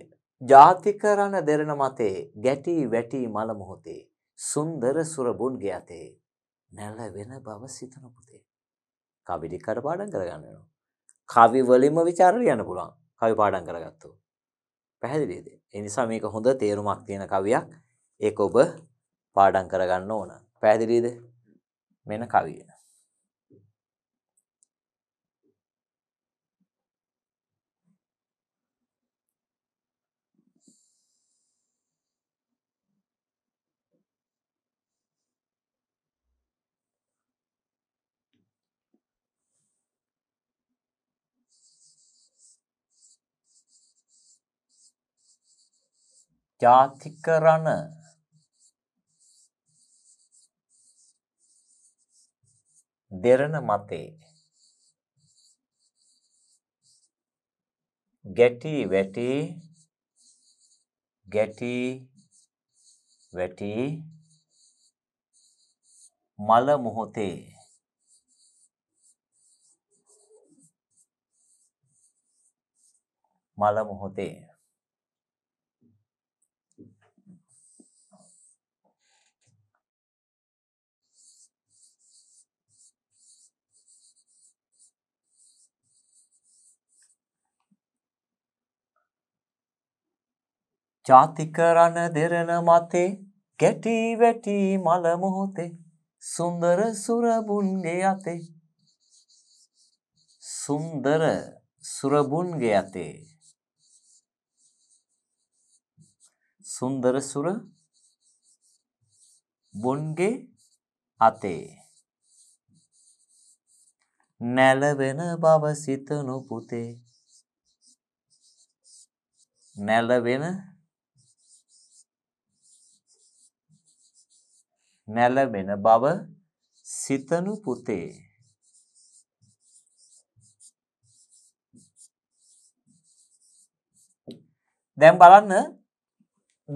ජාතිකරණ දෙරණ මතේ ගැටි වැටි මල මොහොතේ සුන්දර සුරබුන්ගේ අතේ නැල වෙන බව සිතන පුතේ. කවි ටිකකට පාඩම් කරගන්න වෙනවා. කවි වලින්ම ਵਿਚාර ලියන්න පුළුවන්. කවි පාඩම් කරගත්තොත්. පැහැදිලිද? ඒ නිසා මේක හොඳ තේරුමක් තියෙන කවියක්. ඒක ඔබ පාඩම් කරගන්න ඕන. පැහැදිලිද? මෙන්න කවිය. ජාතික රණ දෙරණ මතේ ගැටි වැටි ගැටි වැටි මල මොහොතේ මල මොහොතේ ජාතිකරණ දෙරණ මතේ ගැටි වැටි මල මොහොතේ සුන්දර සුරබුන්ගේ අතේ සුන්දර සුරබුන්ගේ අතේ සුන්දර සුර බුන්ගේ අතේ නැලවෙන බව සිතනු පුතේ නැලවෙන නැලබෙන බව සිතනු පුතේ දැන් බලන්න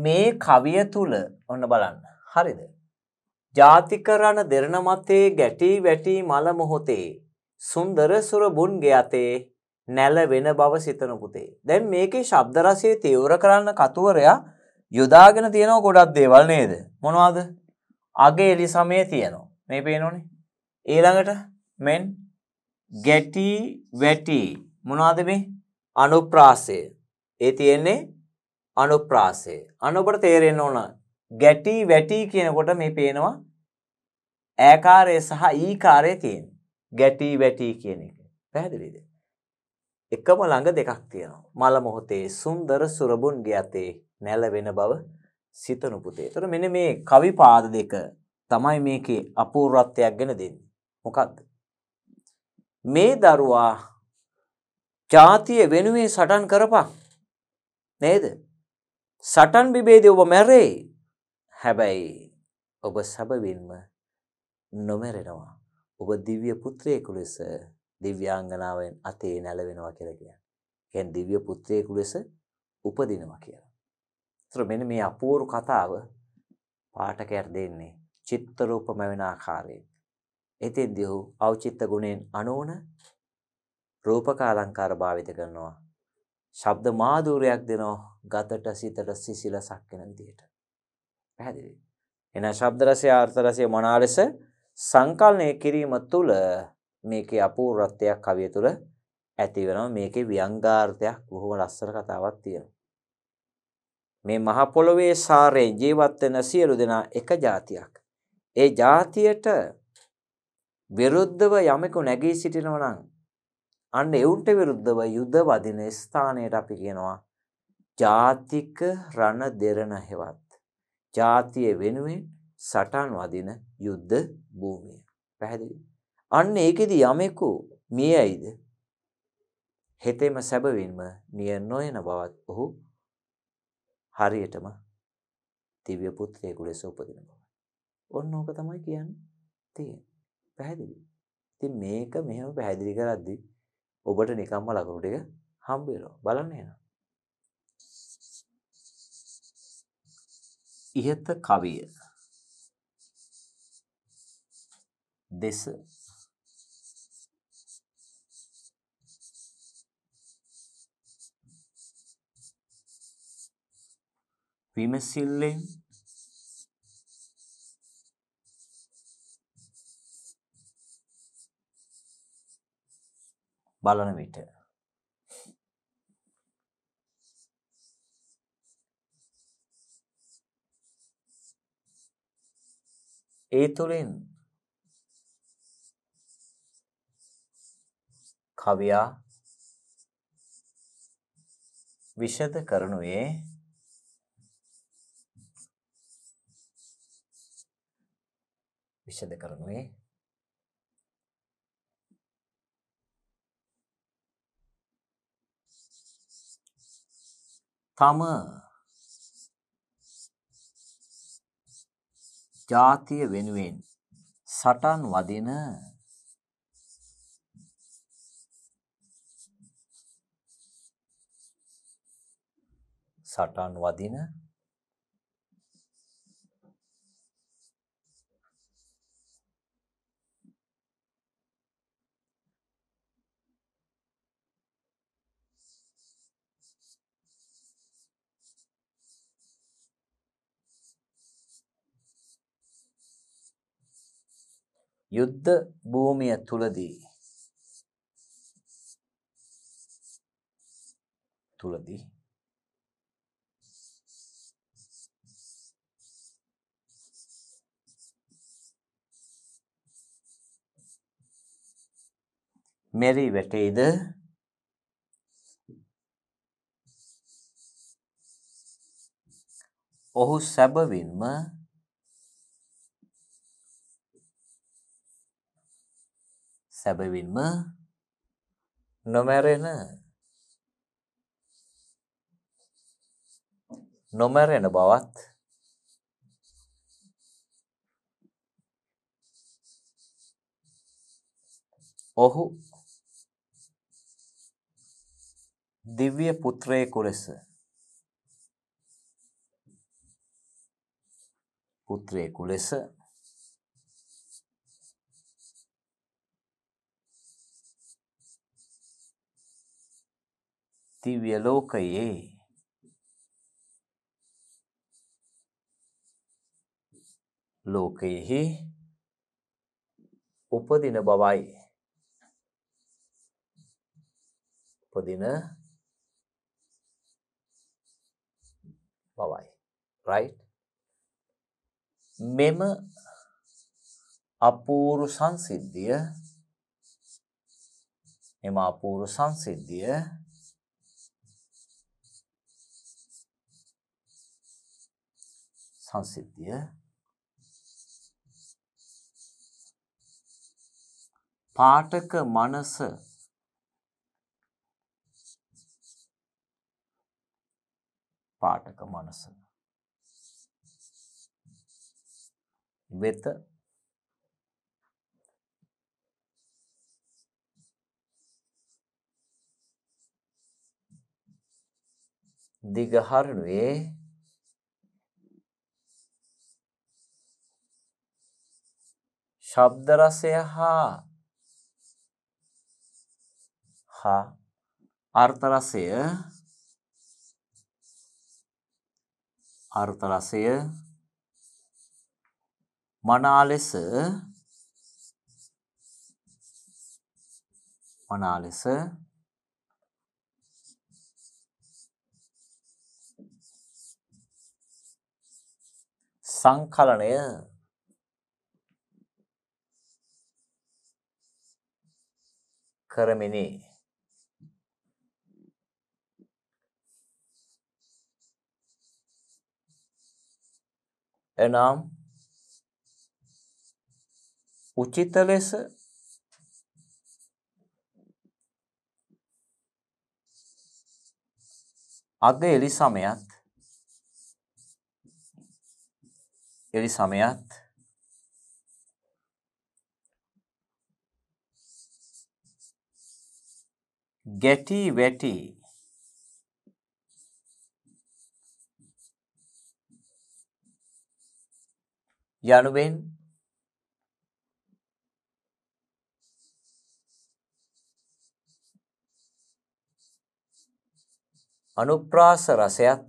මේ කවිය තුල ඔන්න බලන්න හරිද ජාතිකරණ දෙරණ මතේ ගැටි වැටි මල මොහොතේ සුන්දර සුරබුන්ගේ අතේ නැල වෙන බව සිතන පුතේ දැන් මේකේ ශබ්ද රසය තීව්‍ර කරන්න කතුවරයා යොදාගෙන තියෙනවා ගොඩක් දේවල් නේද මොනවද අගේ එලි සමය තියෙනවා මේ පේනොනේ ඊළඟට මෙන් ගැටි වැටි මොනාද මේ අනුප්‍රාසය ඒ තියෙන්නේ අනුප්‍රාසය අනුබට තේරෙන්න ඕන ගැටි වැටි කියනකොට මේ පේනවා ඇකාරය සහ ඊකාරය තියෙන ගැටි වැටි කියන එක පැහැදිලිද එකම ළඟ දෙකක් තියෙනවා මල මොහොතේ සුන්දර සුරබුන් ගියතේ නැලවෙන බව සිතන පුතේ. එතකොට මෙන්න මේ කවි පාද දෙක තමයි මේකේ අපූර්වත්වයක් ගැන දෙන්නේ. මොකක්ද? මේ දරුවා ජාතිය වෙනුවෙන් සටන් කරපන්. නේද? සටන් විභේදය ඔබ මැරේ. හැබැයි ඔබ සැබවින්ම නොමැරෙනවා. ඔබ දිව්‍ය පුත්‍රයෙකු ලෙස දිව්‍යාංගනාවෙන් අතේ නැලවෙනවා කියලා කියන්නේ. කියන්නේ දිව්‍ය පුත්‍රයෙකු ලෙස උපදිනවා කියලා. මිත්‍ර මෙන්න මේ අපූර්ව කතාව පාඨකයට දෙන්නේ චිත්ත රූපම වෙන ආකාරයෙන්. එතෙන්දී ඔහු අවචිත්ත ගුණයෙන් අනෝන රූපක අලංකාර භාවිත කරනවා. ශබ්ද මාධූරයක් දෙනවා ගතට සිතට සිසිලසක් වෙන විදිහට. පැහැදිලි. එන ශබ්ද රසය අර්ථ රසය මොනා ලෙස සංකල්පණය කිරීම තුළ මේකේ අපූර්වත්වයක් කවිය තුළ ඇති වෙනවා. මේකේ ව්‍යංගාර්ථයක් බොහොම ලස්සන කතාවක් තියෙනවා. මේ මහ පොළොවේ සාරේ ජීවත් වෙන සියලු දෙනා එක જાතියක්. ඒ જાතියට විරුද්ධව යමෙකු නැගී සිටිනවා නම් අන්න එවුන්ට විරුද්ධව යුද වදින ස්ථානයට අපි කියනවා ජාතික රණ දෙරණ හෙවත්. ජාතිය වෙනුවෙන් සටන් වදින යුද්ධ භූමිය. පැහැදිලි. අන්න ඒකෙදි යමෙකු මියයිද හෙතෙම සැබවින්ම මිය නොයන බවත් ඔහු හරියටම දිව්‍ය පුත්‍රයෙකු ලෙස උපදින බව. ඔන්න ඕක තමයි කියන්නේ තියෙන්නේ. පැහැදිලි. ඉතින් මේක මෙහෙම පැහැදිලි කරද්දි ඔබට නිකම්ම ලකුණු ටික හම්බ වෙනවා. බලන්න එනවා. ඉහත කවිය. දෙස විමසිල්ලෙන් බලන විට ඒ තුළින් කවියා විෂද කරනුයේ විශද කරනුවේ තම ජාතිය වෙනුවෙන් සටන් වදින සටන් වදින යුද්ධ භූමිය තුලදී තුලදී මෙරි වැටේද ඔහු සැබවින්ම සැබවින්ම නොමැරෙන නොමැරෙන බවත් ඔහු දිව්‍ය පුත්‍රයෙකු ලෙස පුත්‍රයෙකු ලෙස දිව්‍ය ලෝකයේ ලෝකයෙහි උපදින බවයි උපදින බවයි right මෙම අපූරු සංසිද්ධිය එම අපූරු සංසිද්ධිය සංසිද්ධිය පාඨක මනස පාඨක මනස වෙත දිගහරණුවේ ශබ්ද රසය හා හා අර්ථ රසය අර්ථ රසය මනා ලෙස මනා ලෙස සංකලනය කරමිනි එනම් උචිත ලෙස අද එලි සමයත් එලි සමයත් ගැටි වැටි යනුවෙන් අනුප්‍රාස රසයත්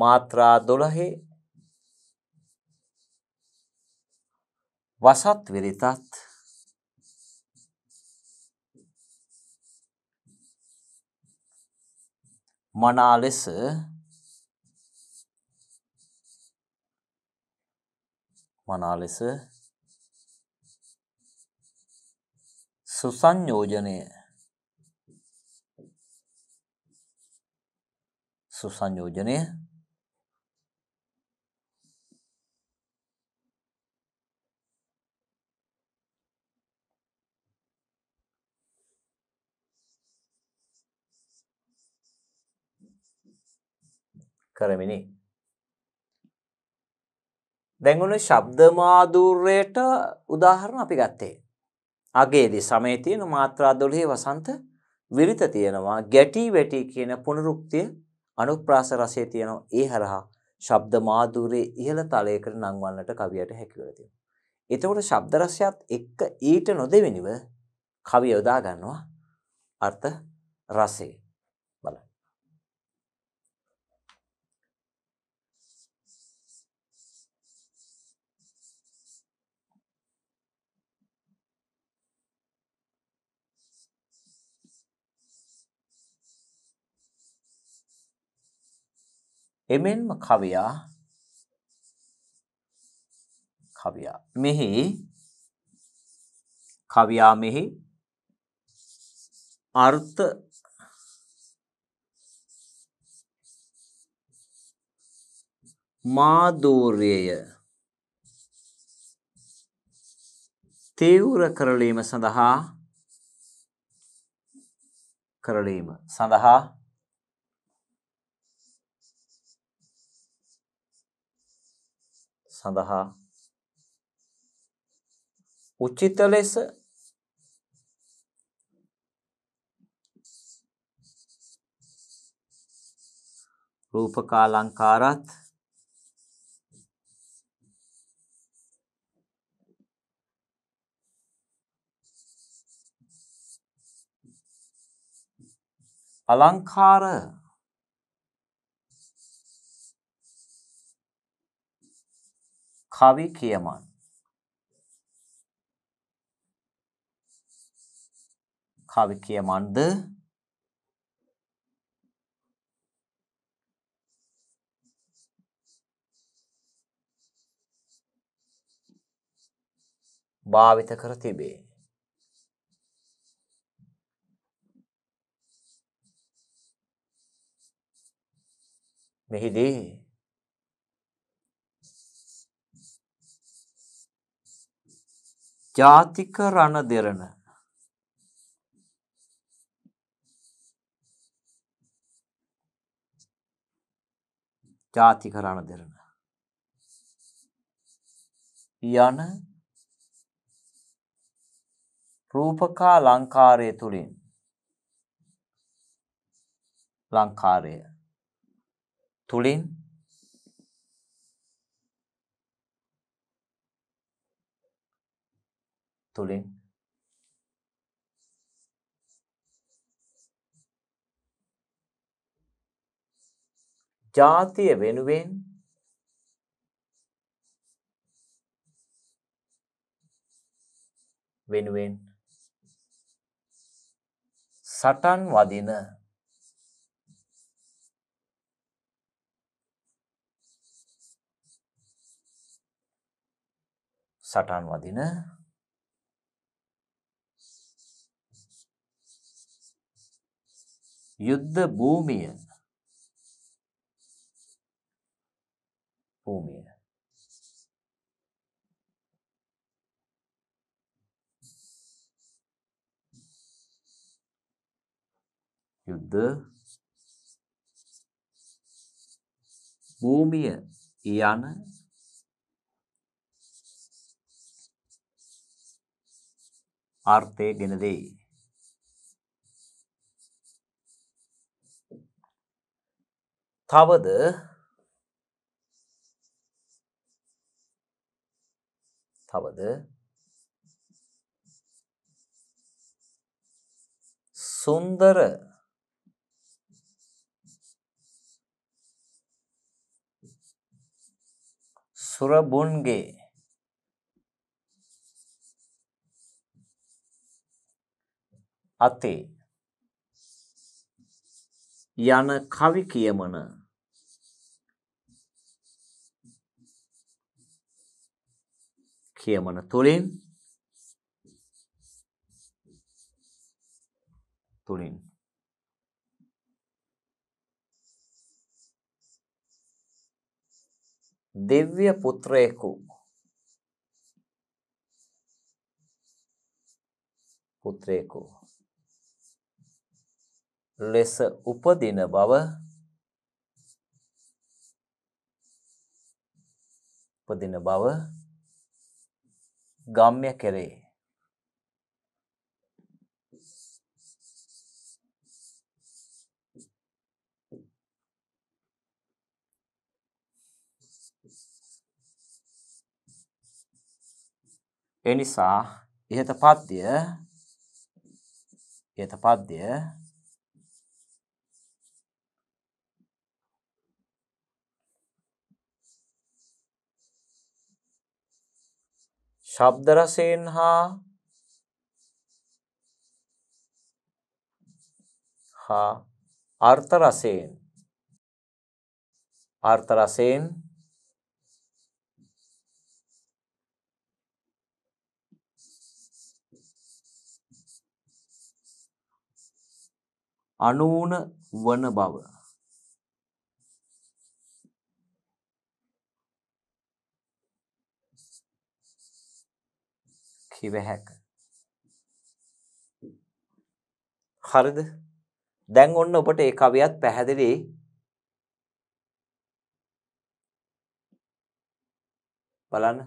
මාත්‍රා 12 වසත් වෙරිතත් මනා ලෙස මනා ලෙස සුසංයෝජනය සුසංයෝජනය කරමිනි. දැන් ඔන්න ශබ්ද මාධූර්යයට උදාහරණ අපි ගත්තේ. අගේදී සමේ තියෙන මාත්‍රා 12 වසන්ත විරිත තියෙනවා ගැටි වැටි කියන පුනරුක්තිය අනුප්‍රාස රසයේ තියෙනවා. ඒ හරහා ශබ්ද මාධූර්යයේ ඉහළ තලයකට නංවන්නට කවියට හැකි වෙලා තියෙනවා. එතකොට ශබ්ද රසයත් එක්ක ඊට නොදෙවෙනිව කවිය යොදා ගන්නවා අර්ථ රසේ. එමෙන්ම කවියා කවියා මෙහි කවියා මෙහි අර්ථ මාදූර්යය තීව්‍ර කරලීම සඳහා කරලීම සඳහා සඳහා උචිත ලෙස රූපකාලංකාරත් අලංකාර කවි කියමන් කවි කියමන්ද භාවිත කර තිබේ. මෙහිදී ජාතික රණදෙරණ ජාතික රණදෙරණ යන රූපකා ලංකාරය තුළින් ලංකාරය තුළින් තුලින් ජාතිය වෙනුවෙන් වෙනුවෙන් සටන් වදින සටන් වදින යුද්ධ භූමිය භූමිය යුද්ධ භූමිය යන අර්ථය ගෙන දෙයි තවද තවද සුන්දර සුරබුන්ගේ අතේ යන කවි කියමන කියමන තුළින් තුළින් දෙව්‍ය පුත්‍රයෙකු පුත්‍රයෙකු ලෙස උපදින බව උපදින බව ගම්ම්‍ය කෙරේ එනිසා ඉහත පද්‍ය ඉහත පද්‍ය ශබ්ද රසයෙන් හා හා අර්ථ රසයෙන් අර්ථ රසයෙන් අනූන වන බව කිව හැක. හරිද? දැන් ඔන්න ඔබට ඒ කවියත් පැහැදිලි බලන්න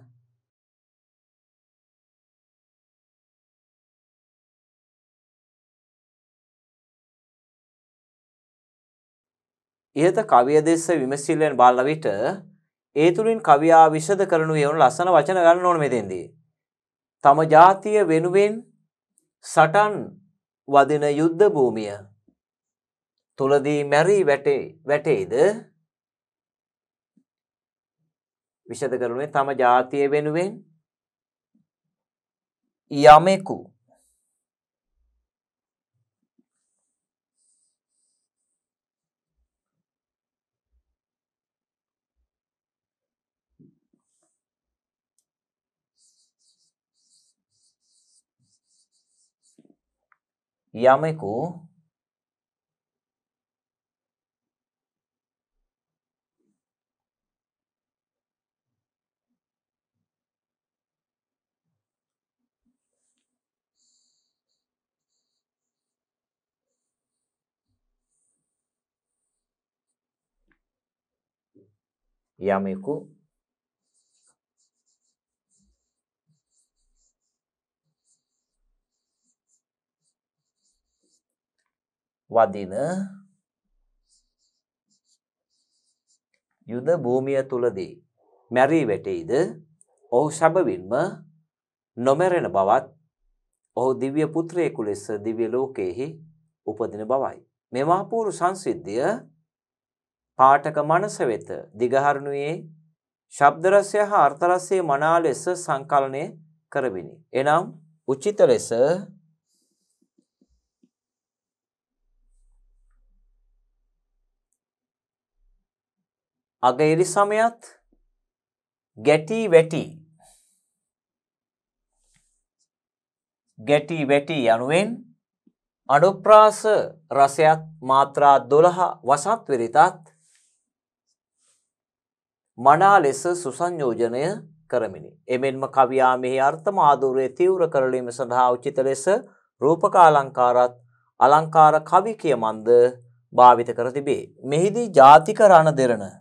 ඉහත කවිය දෙස විමසිල්ලෙන් බලන විට ඒ තුලින් කවියා විෂද කරනු යවන ලස්සන වචන ගන්න ඕන මෙතෙන්දී තම ජාතිය වෙනුවෙන් සටන් වදින යුද්ධ භූමිය තුලදී මැරී වැටේ වැටේද විෂද කරුණේ තම ජාතිය වෙනුවෙන් යමෙකු Yamiku, Yamiku. වදින යුද භූමිය තුලදී මැරී වැටෙයිද ඔහු සැබවින්ම නොමැරෙන බවත් ඔහු දිව්‍ය පුත්‍රයෙකු ලෙස දිව්‍ය ලෝකයෙහි උපදින බවයි. මෙවා පූරු සංසිද්ධිය පාඨක මනස වෙත දිගහරණුවේ ශබ්ද රසය හා අර්ථ රසයේ මනා ලෙස සංකලනය කරමිනි. එනම් උචිත ලෙස අග එරිසමයත් ගැටි වැටි ගැටි වැටි යනුවෙන් අඩුප්‍රාස රසයත් මාත්‍රා 12 වසත් විරිතත් මනා ලෙස සුසංයෝජනය කරමිනි. එමෙන්ම කවියා මෙහි අර්ථ මාධුරයේ තීව්‍ර කරලීම සඳහා උචිත ලෙස රූපකාලංකාරත් අලංකාර කවි කියමන්ද භාවිත කර තිබේ. මෙහිදී ජාතික රණ දෙරණ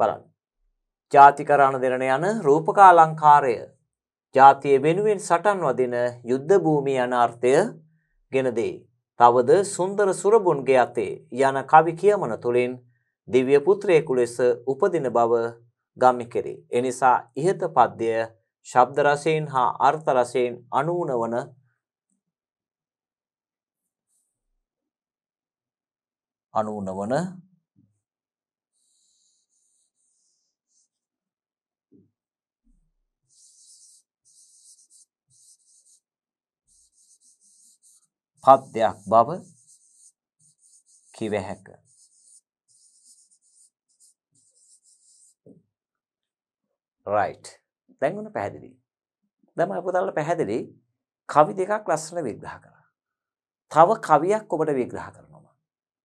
බලන්න. ජාතිකරණ දෙරණ යන රූපකාලංකාරය ජාතිය වෙනුවෙන් සටන් වදින යුද්ධ භූමිය අනාර්ථය ගෙනදේ. තවද සුන්දර සුරබුන්ගේ අතේ යන කවි කියමන තුළින් දිව්‍ය පුත්‍රයෙකු ලෙස උපදින බව ගම්මි කෙරේ. එනිසා ඉහත පද්‍ය ශබ්ද රසයෙන් හා අර්ථ රසයෙන් අනුවන වන අනුවන වන පද්‍යයක් බව කිව හැක. right දැන් උන පැහැදිලි. දැන් මම පුතාලට පැහැදිලි කවි දෙකක් ලස්සන විග්‍රහ කරා. තව කවියක් ඔබට විග්‍රහ කරනවා.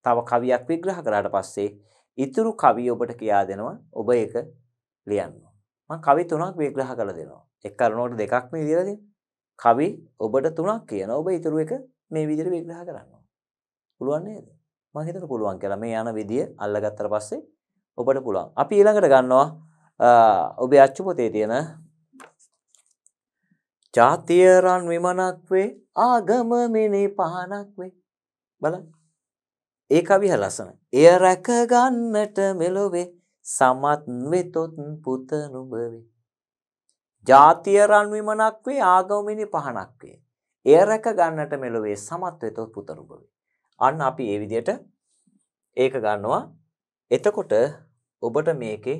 තව කවියක් විග්‍රහ කරාට පස්සේ ඉතුරු කවිය ඔබට කියා දෙනවා ඔබ ඒක ලියන්න. මම කවි තුනක් විග්‍රහ කරලා දෙනවා. එක් කරුණකට දෙකක් මේ විදිහට කවි ඔබට තුනක් කියන ඔබ ඉතුරු එක මේ විදිහට විග්‍රහ කරනවා. පුළුවන් නේද? මම හිතන පුළුවන් කියලා. මේ යන විදිය අල්ලගත්තට පස්සේ ඔබට පුළුවන්. අපි ඊළඟට ගන්නවා ඔබේ අච්චු පොතේ තියෙන ජාතිය රන් විමනක් වේ ආගම මෙනේ පහනක් වේ. බලන්න. ඒ කවිය ලස්සනයි. එය රැක ගන්නට මෙලොවේ සමත් වෙතොත් පුත නුඹ වේ. ජාතිය රන් විමනක් වේ ආගම මෙනේ පහනක් වේ. එය රැක ගන්නට මෙලොවේ සමත් වෙතොත් පුතණුබවේ. අන්න අපි ඒ විදිහට ඒක ගන්නවා. එතකොට ඔබට මේකේ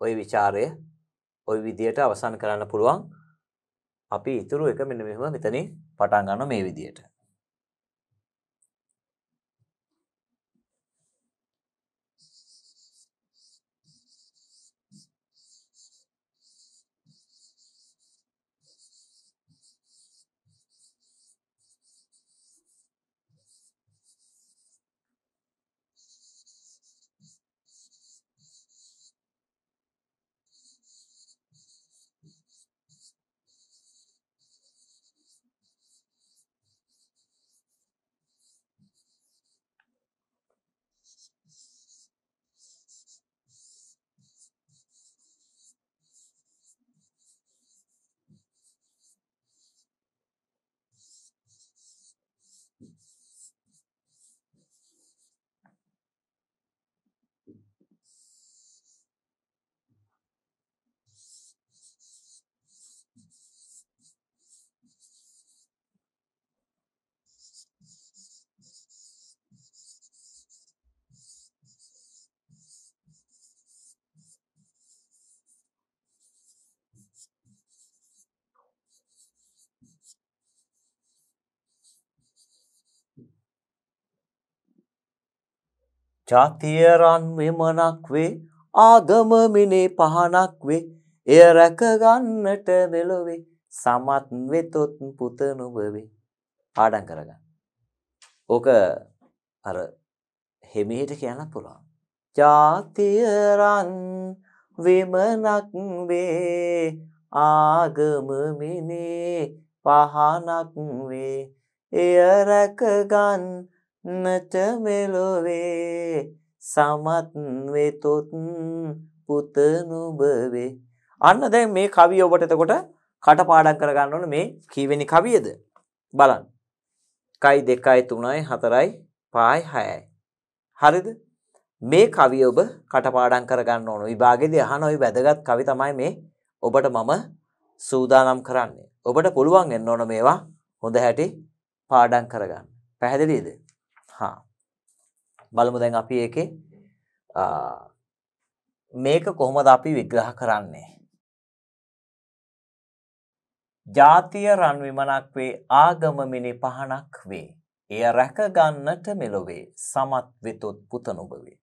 ওই ਵਿਚාරය ওই විදිහට අවසන් කරන්න පුළුවන්. අපි ඊතුරු එක මෙන්න මෙහෙම මෙතනින් පටන් ගන්නවා මේ විදිහට. ජාතිය රන් විමනක් වේ ආගම මිනේ පහනක් වේ එය රැකගන්නට මෙලොවේ සමත් වෙතොත් පුත නොබවේ පාඩම් කරගන්න. ඕක අර හෙමිහිට කියන්න පුළුවන්. ජාතිය රන් විමනක් වේ ආගම මිනේ පහනක් වේ එය රැකගන්න නච මෙලොවේ සමත් වෙතොත් පුතනුබවේ අන්න දැන් මේ කවිය ඔබට එතකොට කටපාඩම් කරගන්න ඕන මේ කීවෙනි කවියද බලන්න එකයි දෙකයි තුනයි හතරයි පායි හයයි හරිද මේ කවිය ඔබ කටපාඩම් කරගන්න ඕන විභාගෙදී අහන ওই වැදගත් කවි තමයි මේ ඔබට මම සූදානම් කරන්නේ ඔබට පුළුවන් වෙන්න ඕන මේවා හොඳ හැටි පාඩම් කරගන්න පැහැදිලිද හා බලමු දැන් අපි ඒකේ මේක කොහොමද අපි විග්‍රහ කරන්නේ ජාතිය රන් විමනක් වේ ආගම මිනි පහනක් වේ එය රැක ගන්නට මෙලොවේ සමත් වෙතොත් පුතන ඔබ වේ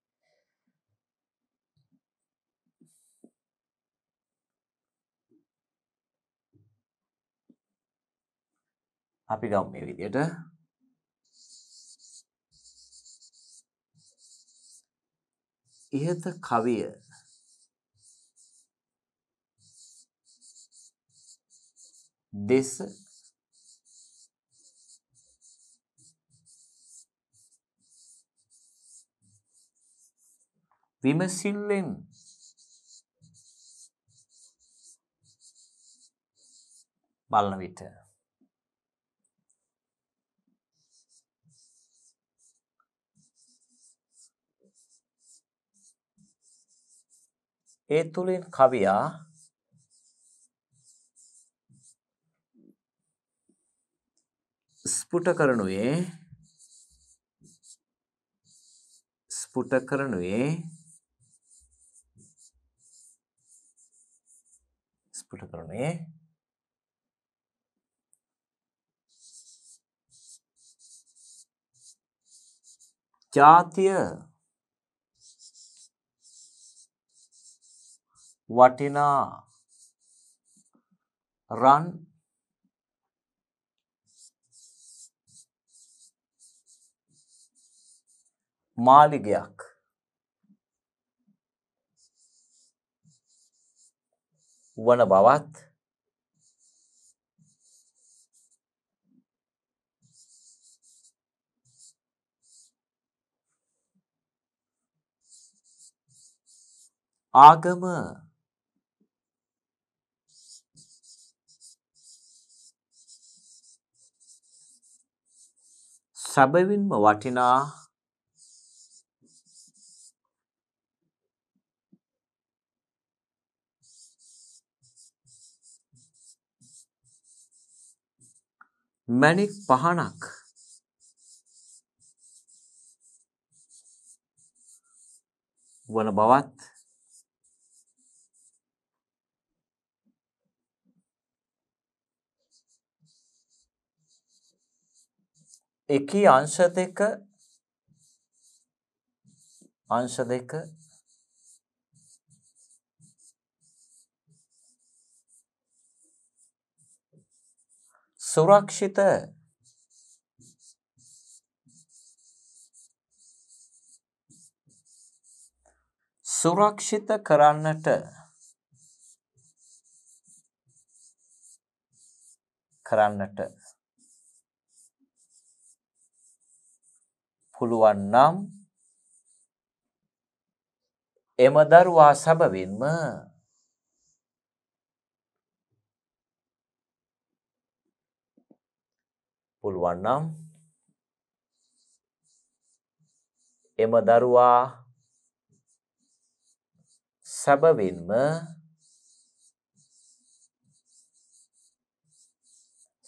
අපි ගම් මේ විදියට ඉහත කවිය දෙස විමසිල්ලෙන් බලන විට ඒ තුළින් කවියා ස්පුට කරනුයේ ස්පුට කරනුයේ ස්පුට කරනුයේ ජාතිය වටිනා රන් මාලිගයක් වන බවත් ආගම සැබවින්ම වටිනා මණික් පහනක් වන බවත් එකී අංශ දෙක අංශ දෙක සුරක්ෂිත සුරක්ෂිත කරන්නට කරන්නට පුළුවන් නම් එම දරුවා සැබවින්ම පුළුවන් නම් එම දරුවා සැබවින්ම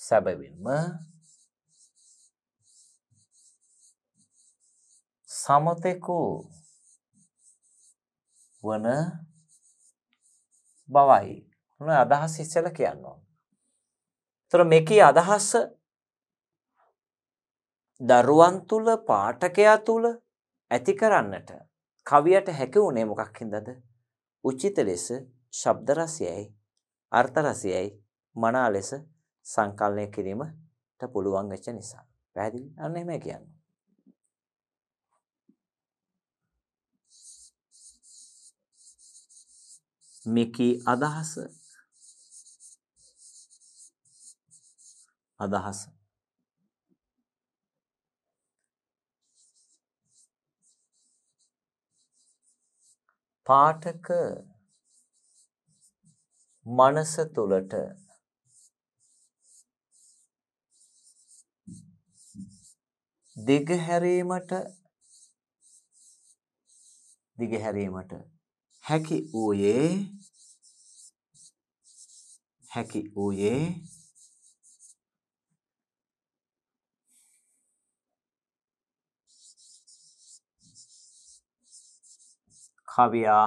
සැබවින්ම සමතෙකු වන බවයි. මොන අදහස් ඉස්සෙල්ලා කියන්න ඕන. ඒතර මේකේ අදහස දරුවන් තුල පාඨකයා තුල ඇති කරන්නට කවියට හැකි වුණේ මොකක් හින්දාද? උචිත ලෙස ශබ්ද රසයයි අර්ථ රසයයි මනා ලෙස සංකලනය කිරීමට පුළුවන් වෙච්ච නිසා. පැහැදිලි? අන්න එහෙමයි කියන්නේ. මේකේ අදහස අදහස පාඨක මනස තුලට දිගහැරීමට දිගහැරීමට හැකි වූයේ හැකි වූයේ කවියා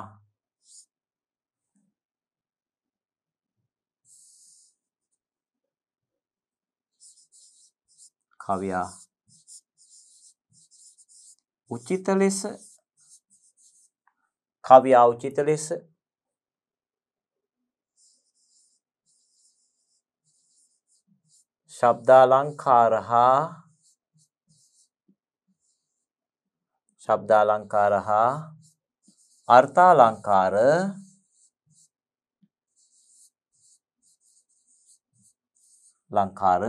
කවියා උචිත ලෙස කවියාවචිත ලෙස ශබ්දාලංකාරහා ශබ්දාලංකාරහා අර්ථාලංකාර ලංකාර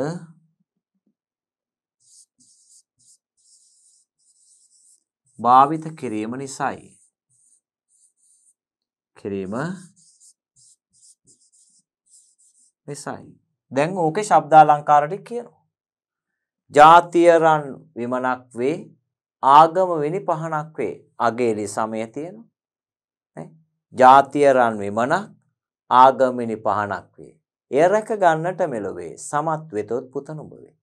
භාවිත කිරීම නිසායි කිරීම නිසායි. දැන් ඕකේ ශබ්දාලංකාරටි කියනවා. ජාතියරන් විමනක් වේ ආගම වෙනි පහනක් වේ. අගේලි සමය තියෙනවා. නේ? ජාතියරන් විමනක් ආගමිනි පහනක් වේ. එය රැක ගන්නට මෙලොවේ සමත් වෙතොත් පුතන ඔබ වේ.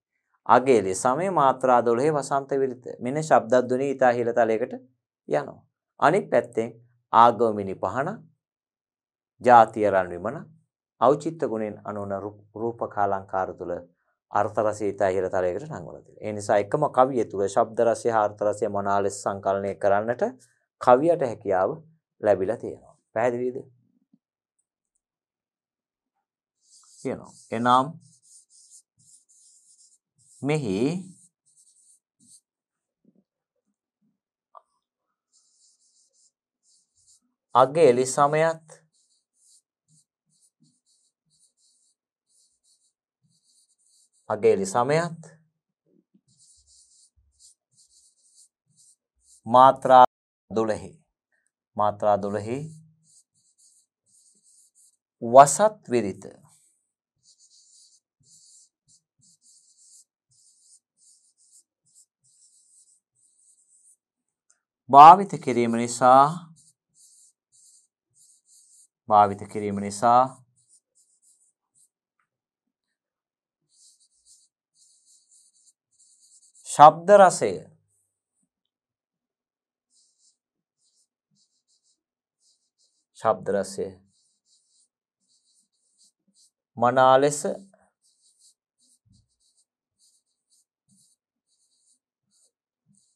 අගේලි සමය මාත්‍රා 12 වසන්ත විරිත. මෙන්න ශබ්දද්වනි ඊතා හිලතලයකට යනවා. අනිත් පැත්තෙන් ආගමිනි පහනක් ජාතිය රන් විමන අවචිත්ත ගුණෙන් අනුන රූපකාලංකාර තුල අර්ථ රසීතා හිරතලයකට නංවලා තියෙනවා. ඒ නිසා එකම කවිය තුල ශබ්ද රසය හා අර්ථ රසය මොනාලෙස් සංකලනය කරන්නට කවියට හැකියාව ලැබිලා තියෙනවා. පැහැදිලිද? කියනවා. එනම් මෙහි අගේ එලි සමයත් අගේලි සමයත් මාත්‍රා 12 මාත්‍රා 12 වසත් විරිත භාවිත කිරීම නිසා භාවිත කිරීම නිසා ශබ්ද රසය ශබ්ද රසය මනා ලෙස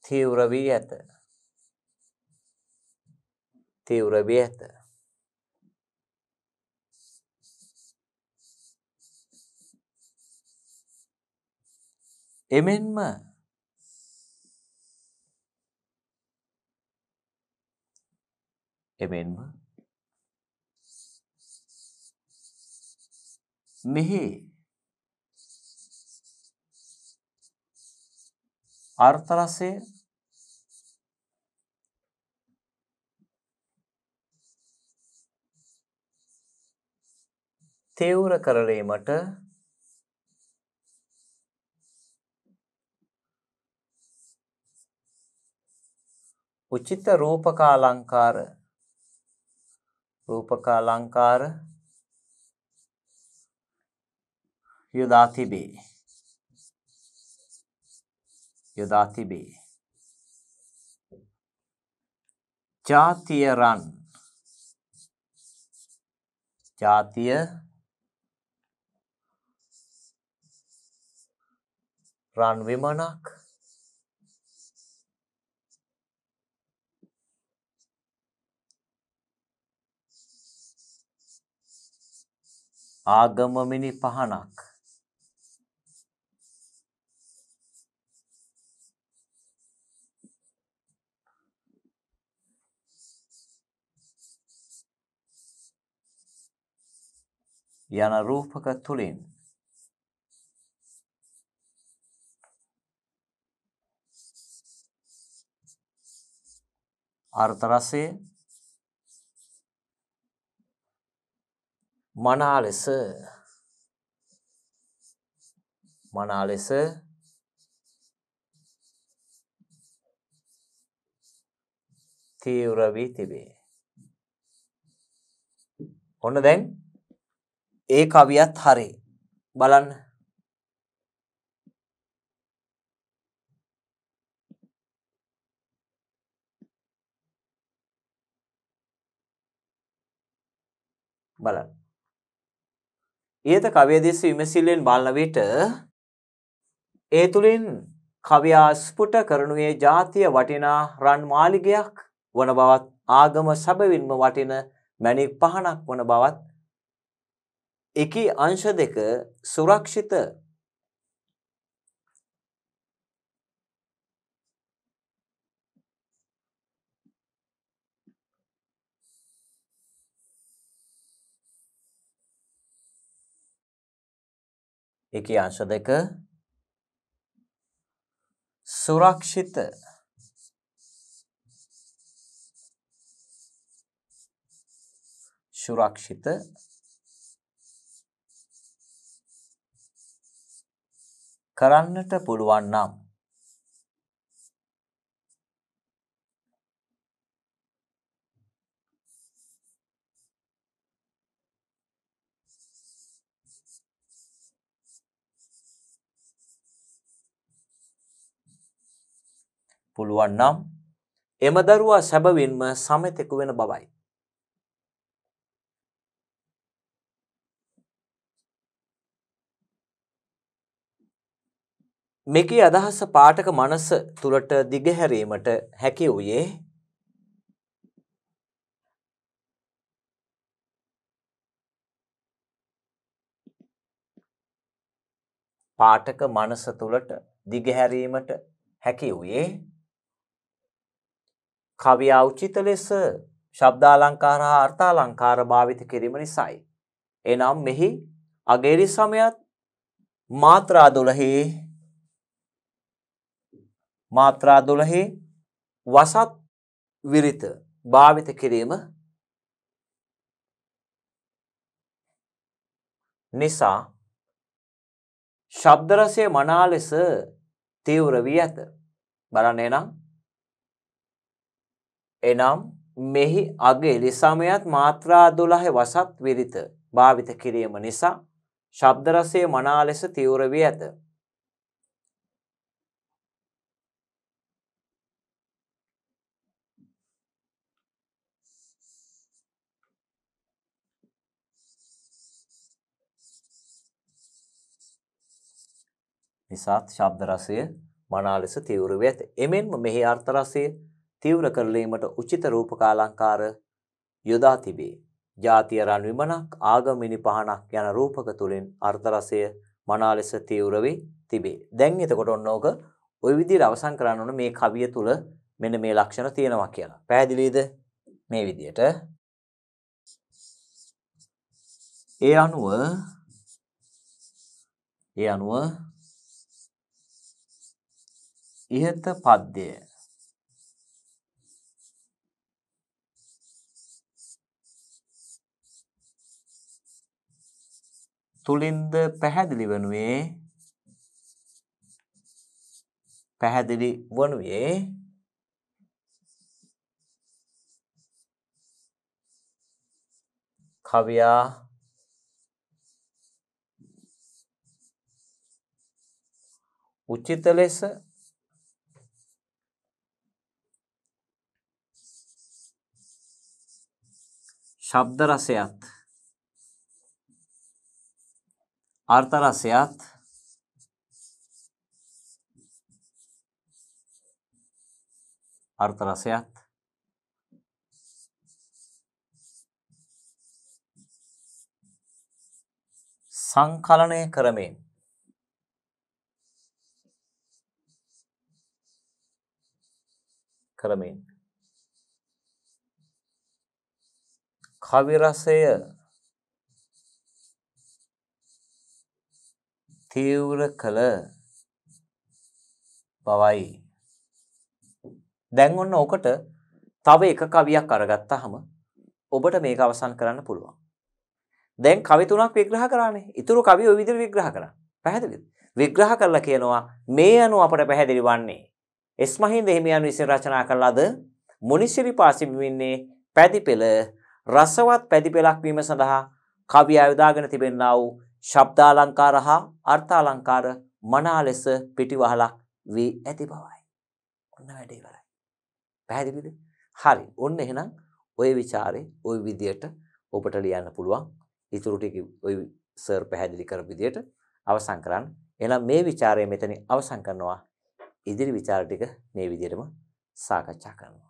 තීව්‍ර වී ඇත තීව්‍ර වී ඇත එමෙන්ම එමෙන්ම මෙහි අර්ථ රසය තේවර කරලීමට උචිත රූපකාලංකාර रूप का अलंकार युदाति बे युदाति बे जातीय रन जातीय रन विमानक ආගමමිනි පහනක් යන රූපක තුලින් අර්ථ රසය මනා ලෙස මනා ලෙස තීව්‍ර වී තිබේ. ඔන්න දැන් ඒ කවියත් හරි බලන්න බලන්න ඉහත කවයදෙස විමසිල්ලෙන් බලන විට ඒ තුළින් කවියා ස්පුට කරනුයේ ජාතිය වටිනා රන් මාලිගයක් වන බවත් ආගම සැබවින්ම වටින මැණික් පහනක් වන බවත් එකී අංශ දෙක සුරක්ෂිත එකේ අංශ දෙක සුරක්ෂිත සුරක්ෂිත කරන්නට පුළුවන් නම් පුළුවන් නම් එම දරුවා සැබවින්ම සමතෙකු වෙන බවයි. මෙකේ අදහස පාටක මනස තුළට දිගහැරීමට හැකි වූයේ පාටක මනස තුළට දිගහැරීමට හැකි වූයේ කවියා උචිත ලෙස ශබ්දාලංකාර හා අර්ථාලංකාර භාවිත කිරීම නිසායි. එනම් මෙහි අගේරි සමයත් මාත්‍රා 12 මාත්‍රා 12 වසත් විරිත භාවිත කිරීම නිසා ශබ්ද රසය මනා ලෙස තීව්‍ර වී ඇත. බලන්න එනම් එනම් මෙහි අගේ රිසමයත් මාත්‍රා 12 වසත් විරිත භාවිත කිරීම නිසා ශබ්ද රසය මනා ලෙස තීව්‍ර වී ඇත. නිසාත් ශබ්ද රසය මනා ලෙස තීව්‍ර වී ඇත. එමෙන්ම මෙහි අර්ථ රසය තීව්‍ර කරලීමට උචිත රූපකාලංකාර යොදා තිබේ. ජාතිය රන් විමනක් ආගමිනි පහනක් යන රූපක තුලින් අර්ථ රසය මනා ලෙස තීව්‍ර වෙ තිබේ. දැන් එතකොට ඔන්න ඕක ওই විදිහට අවසන් කරන්න ඕන මේ කවිය තුල මෙන්න මේ ලක්ෂණ තියෙනවා කියලා. පැහැදිලිද? මේ විදිහට. ඒ අනුව ඒ අනුව ඉහත පද්‍යය තුලින්ද පැහැදිලි වනුයේ පැහැදිලි වනුයේ කවියා උචිත ලෙස ශබ්ද රසයත් ආර්තරසයත් ආර්තරසයත් සංකලනය කරමින් කරමින් කවි රසය තීව්‍ර කළ බවයි. දැන් ඔන්න ඔකට තව එක කවියක් අරගත්තාම ඔබට මේක අවසන් කරන්න පුළුවන්. දැන් කවි තුනක් විග්‍රහ කරානේ. ඊතුරු කවි ওই විදිහට විග්‍රහ කරා. පැහැදිලිද? විග්‍රහ කරලා කියනවා මේ අනුව අපට පැහැදිලි වන්නේ එස් මහින්ද හිමියන් විසින් රචනා කළාද මොනිසිරි පාසිමින්නේ පැදිපෙළ රසවත් පැදිපෙළක් වීම සඳහා කවි ආයුදාගෙන තිබෙන්නා වූ ශබ්දාලංකාර හා අර්ථාලංකාර මනා ලෙස පිටිවහලක් වී ඇති බවයි. ඔන්න වැඩ ඉවරයි. පැහැදිලිද? හරි. ඔන්න එහෙනම් ওই ਵਿਚාරේ ওই විදියට ඔබට ලියන්න පුළුවන්. ඊටු ටික ওই සර් පැහැදිලි කරපු විදියට අවසන් කරන්න. එහෙනම් මේ ਵਿਚාරය මෙතනින් අවසන් කරනවා. ඉදිරි ਵਿਚාර ටික මේ විදියටම සාකච්ඡා කරනවා.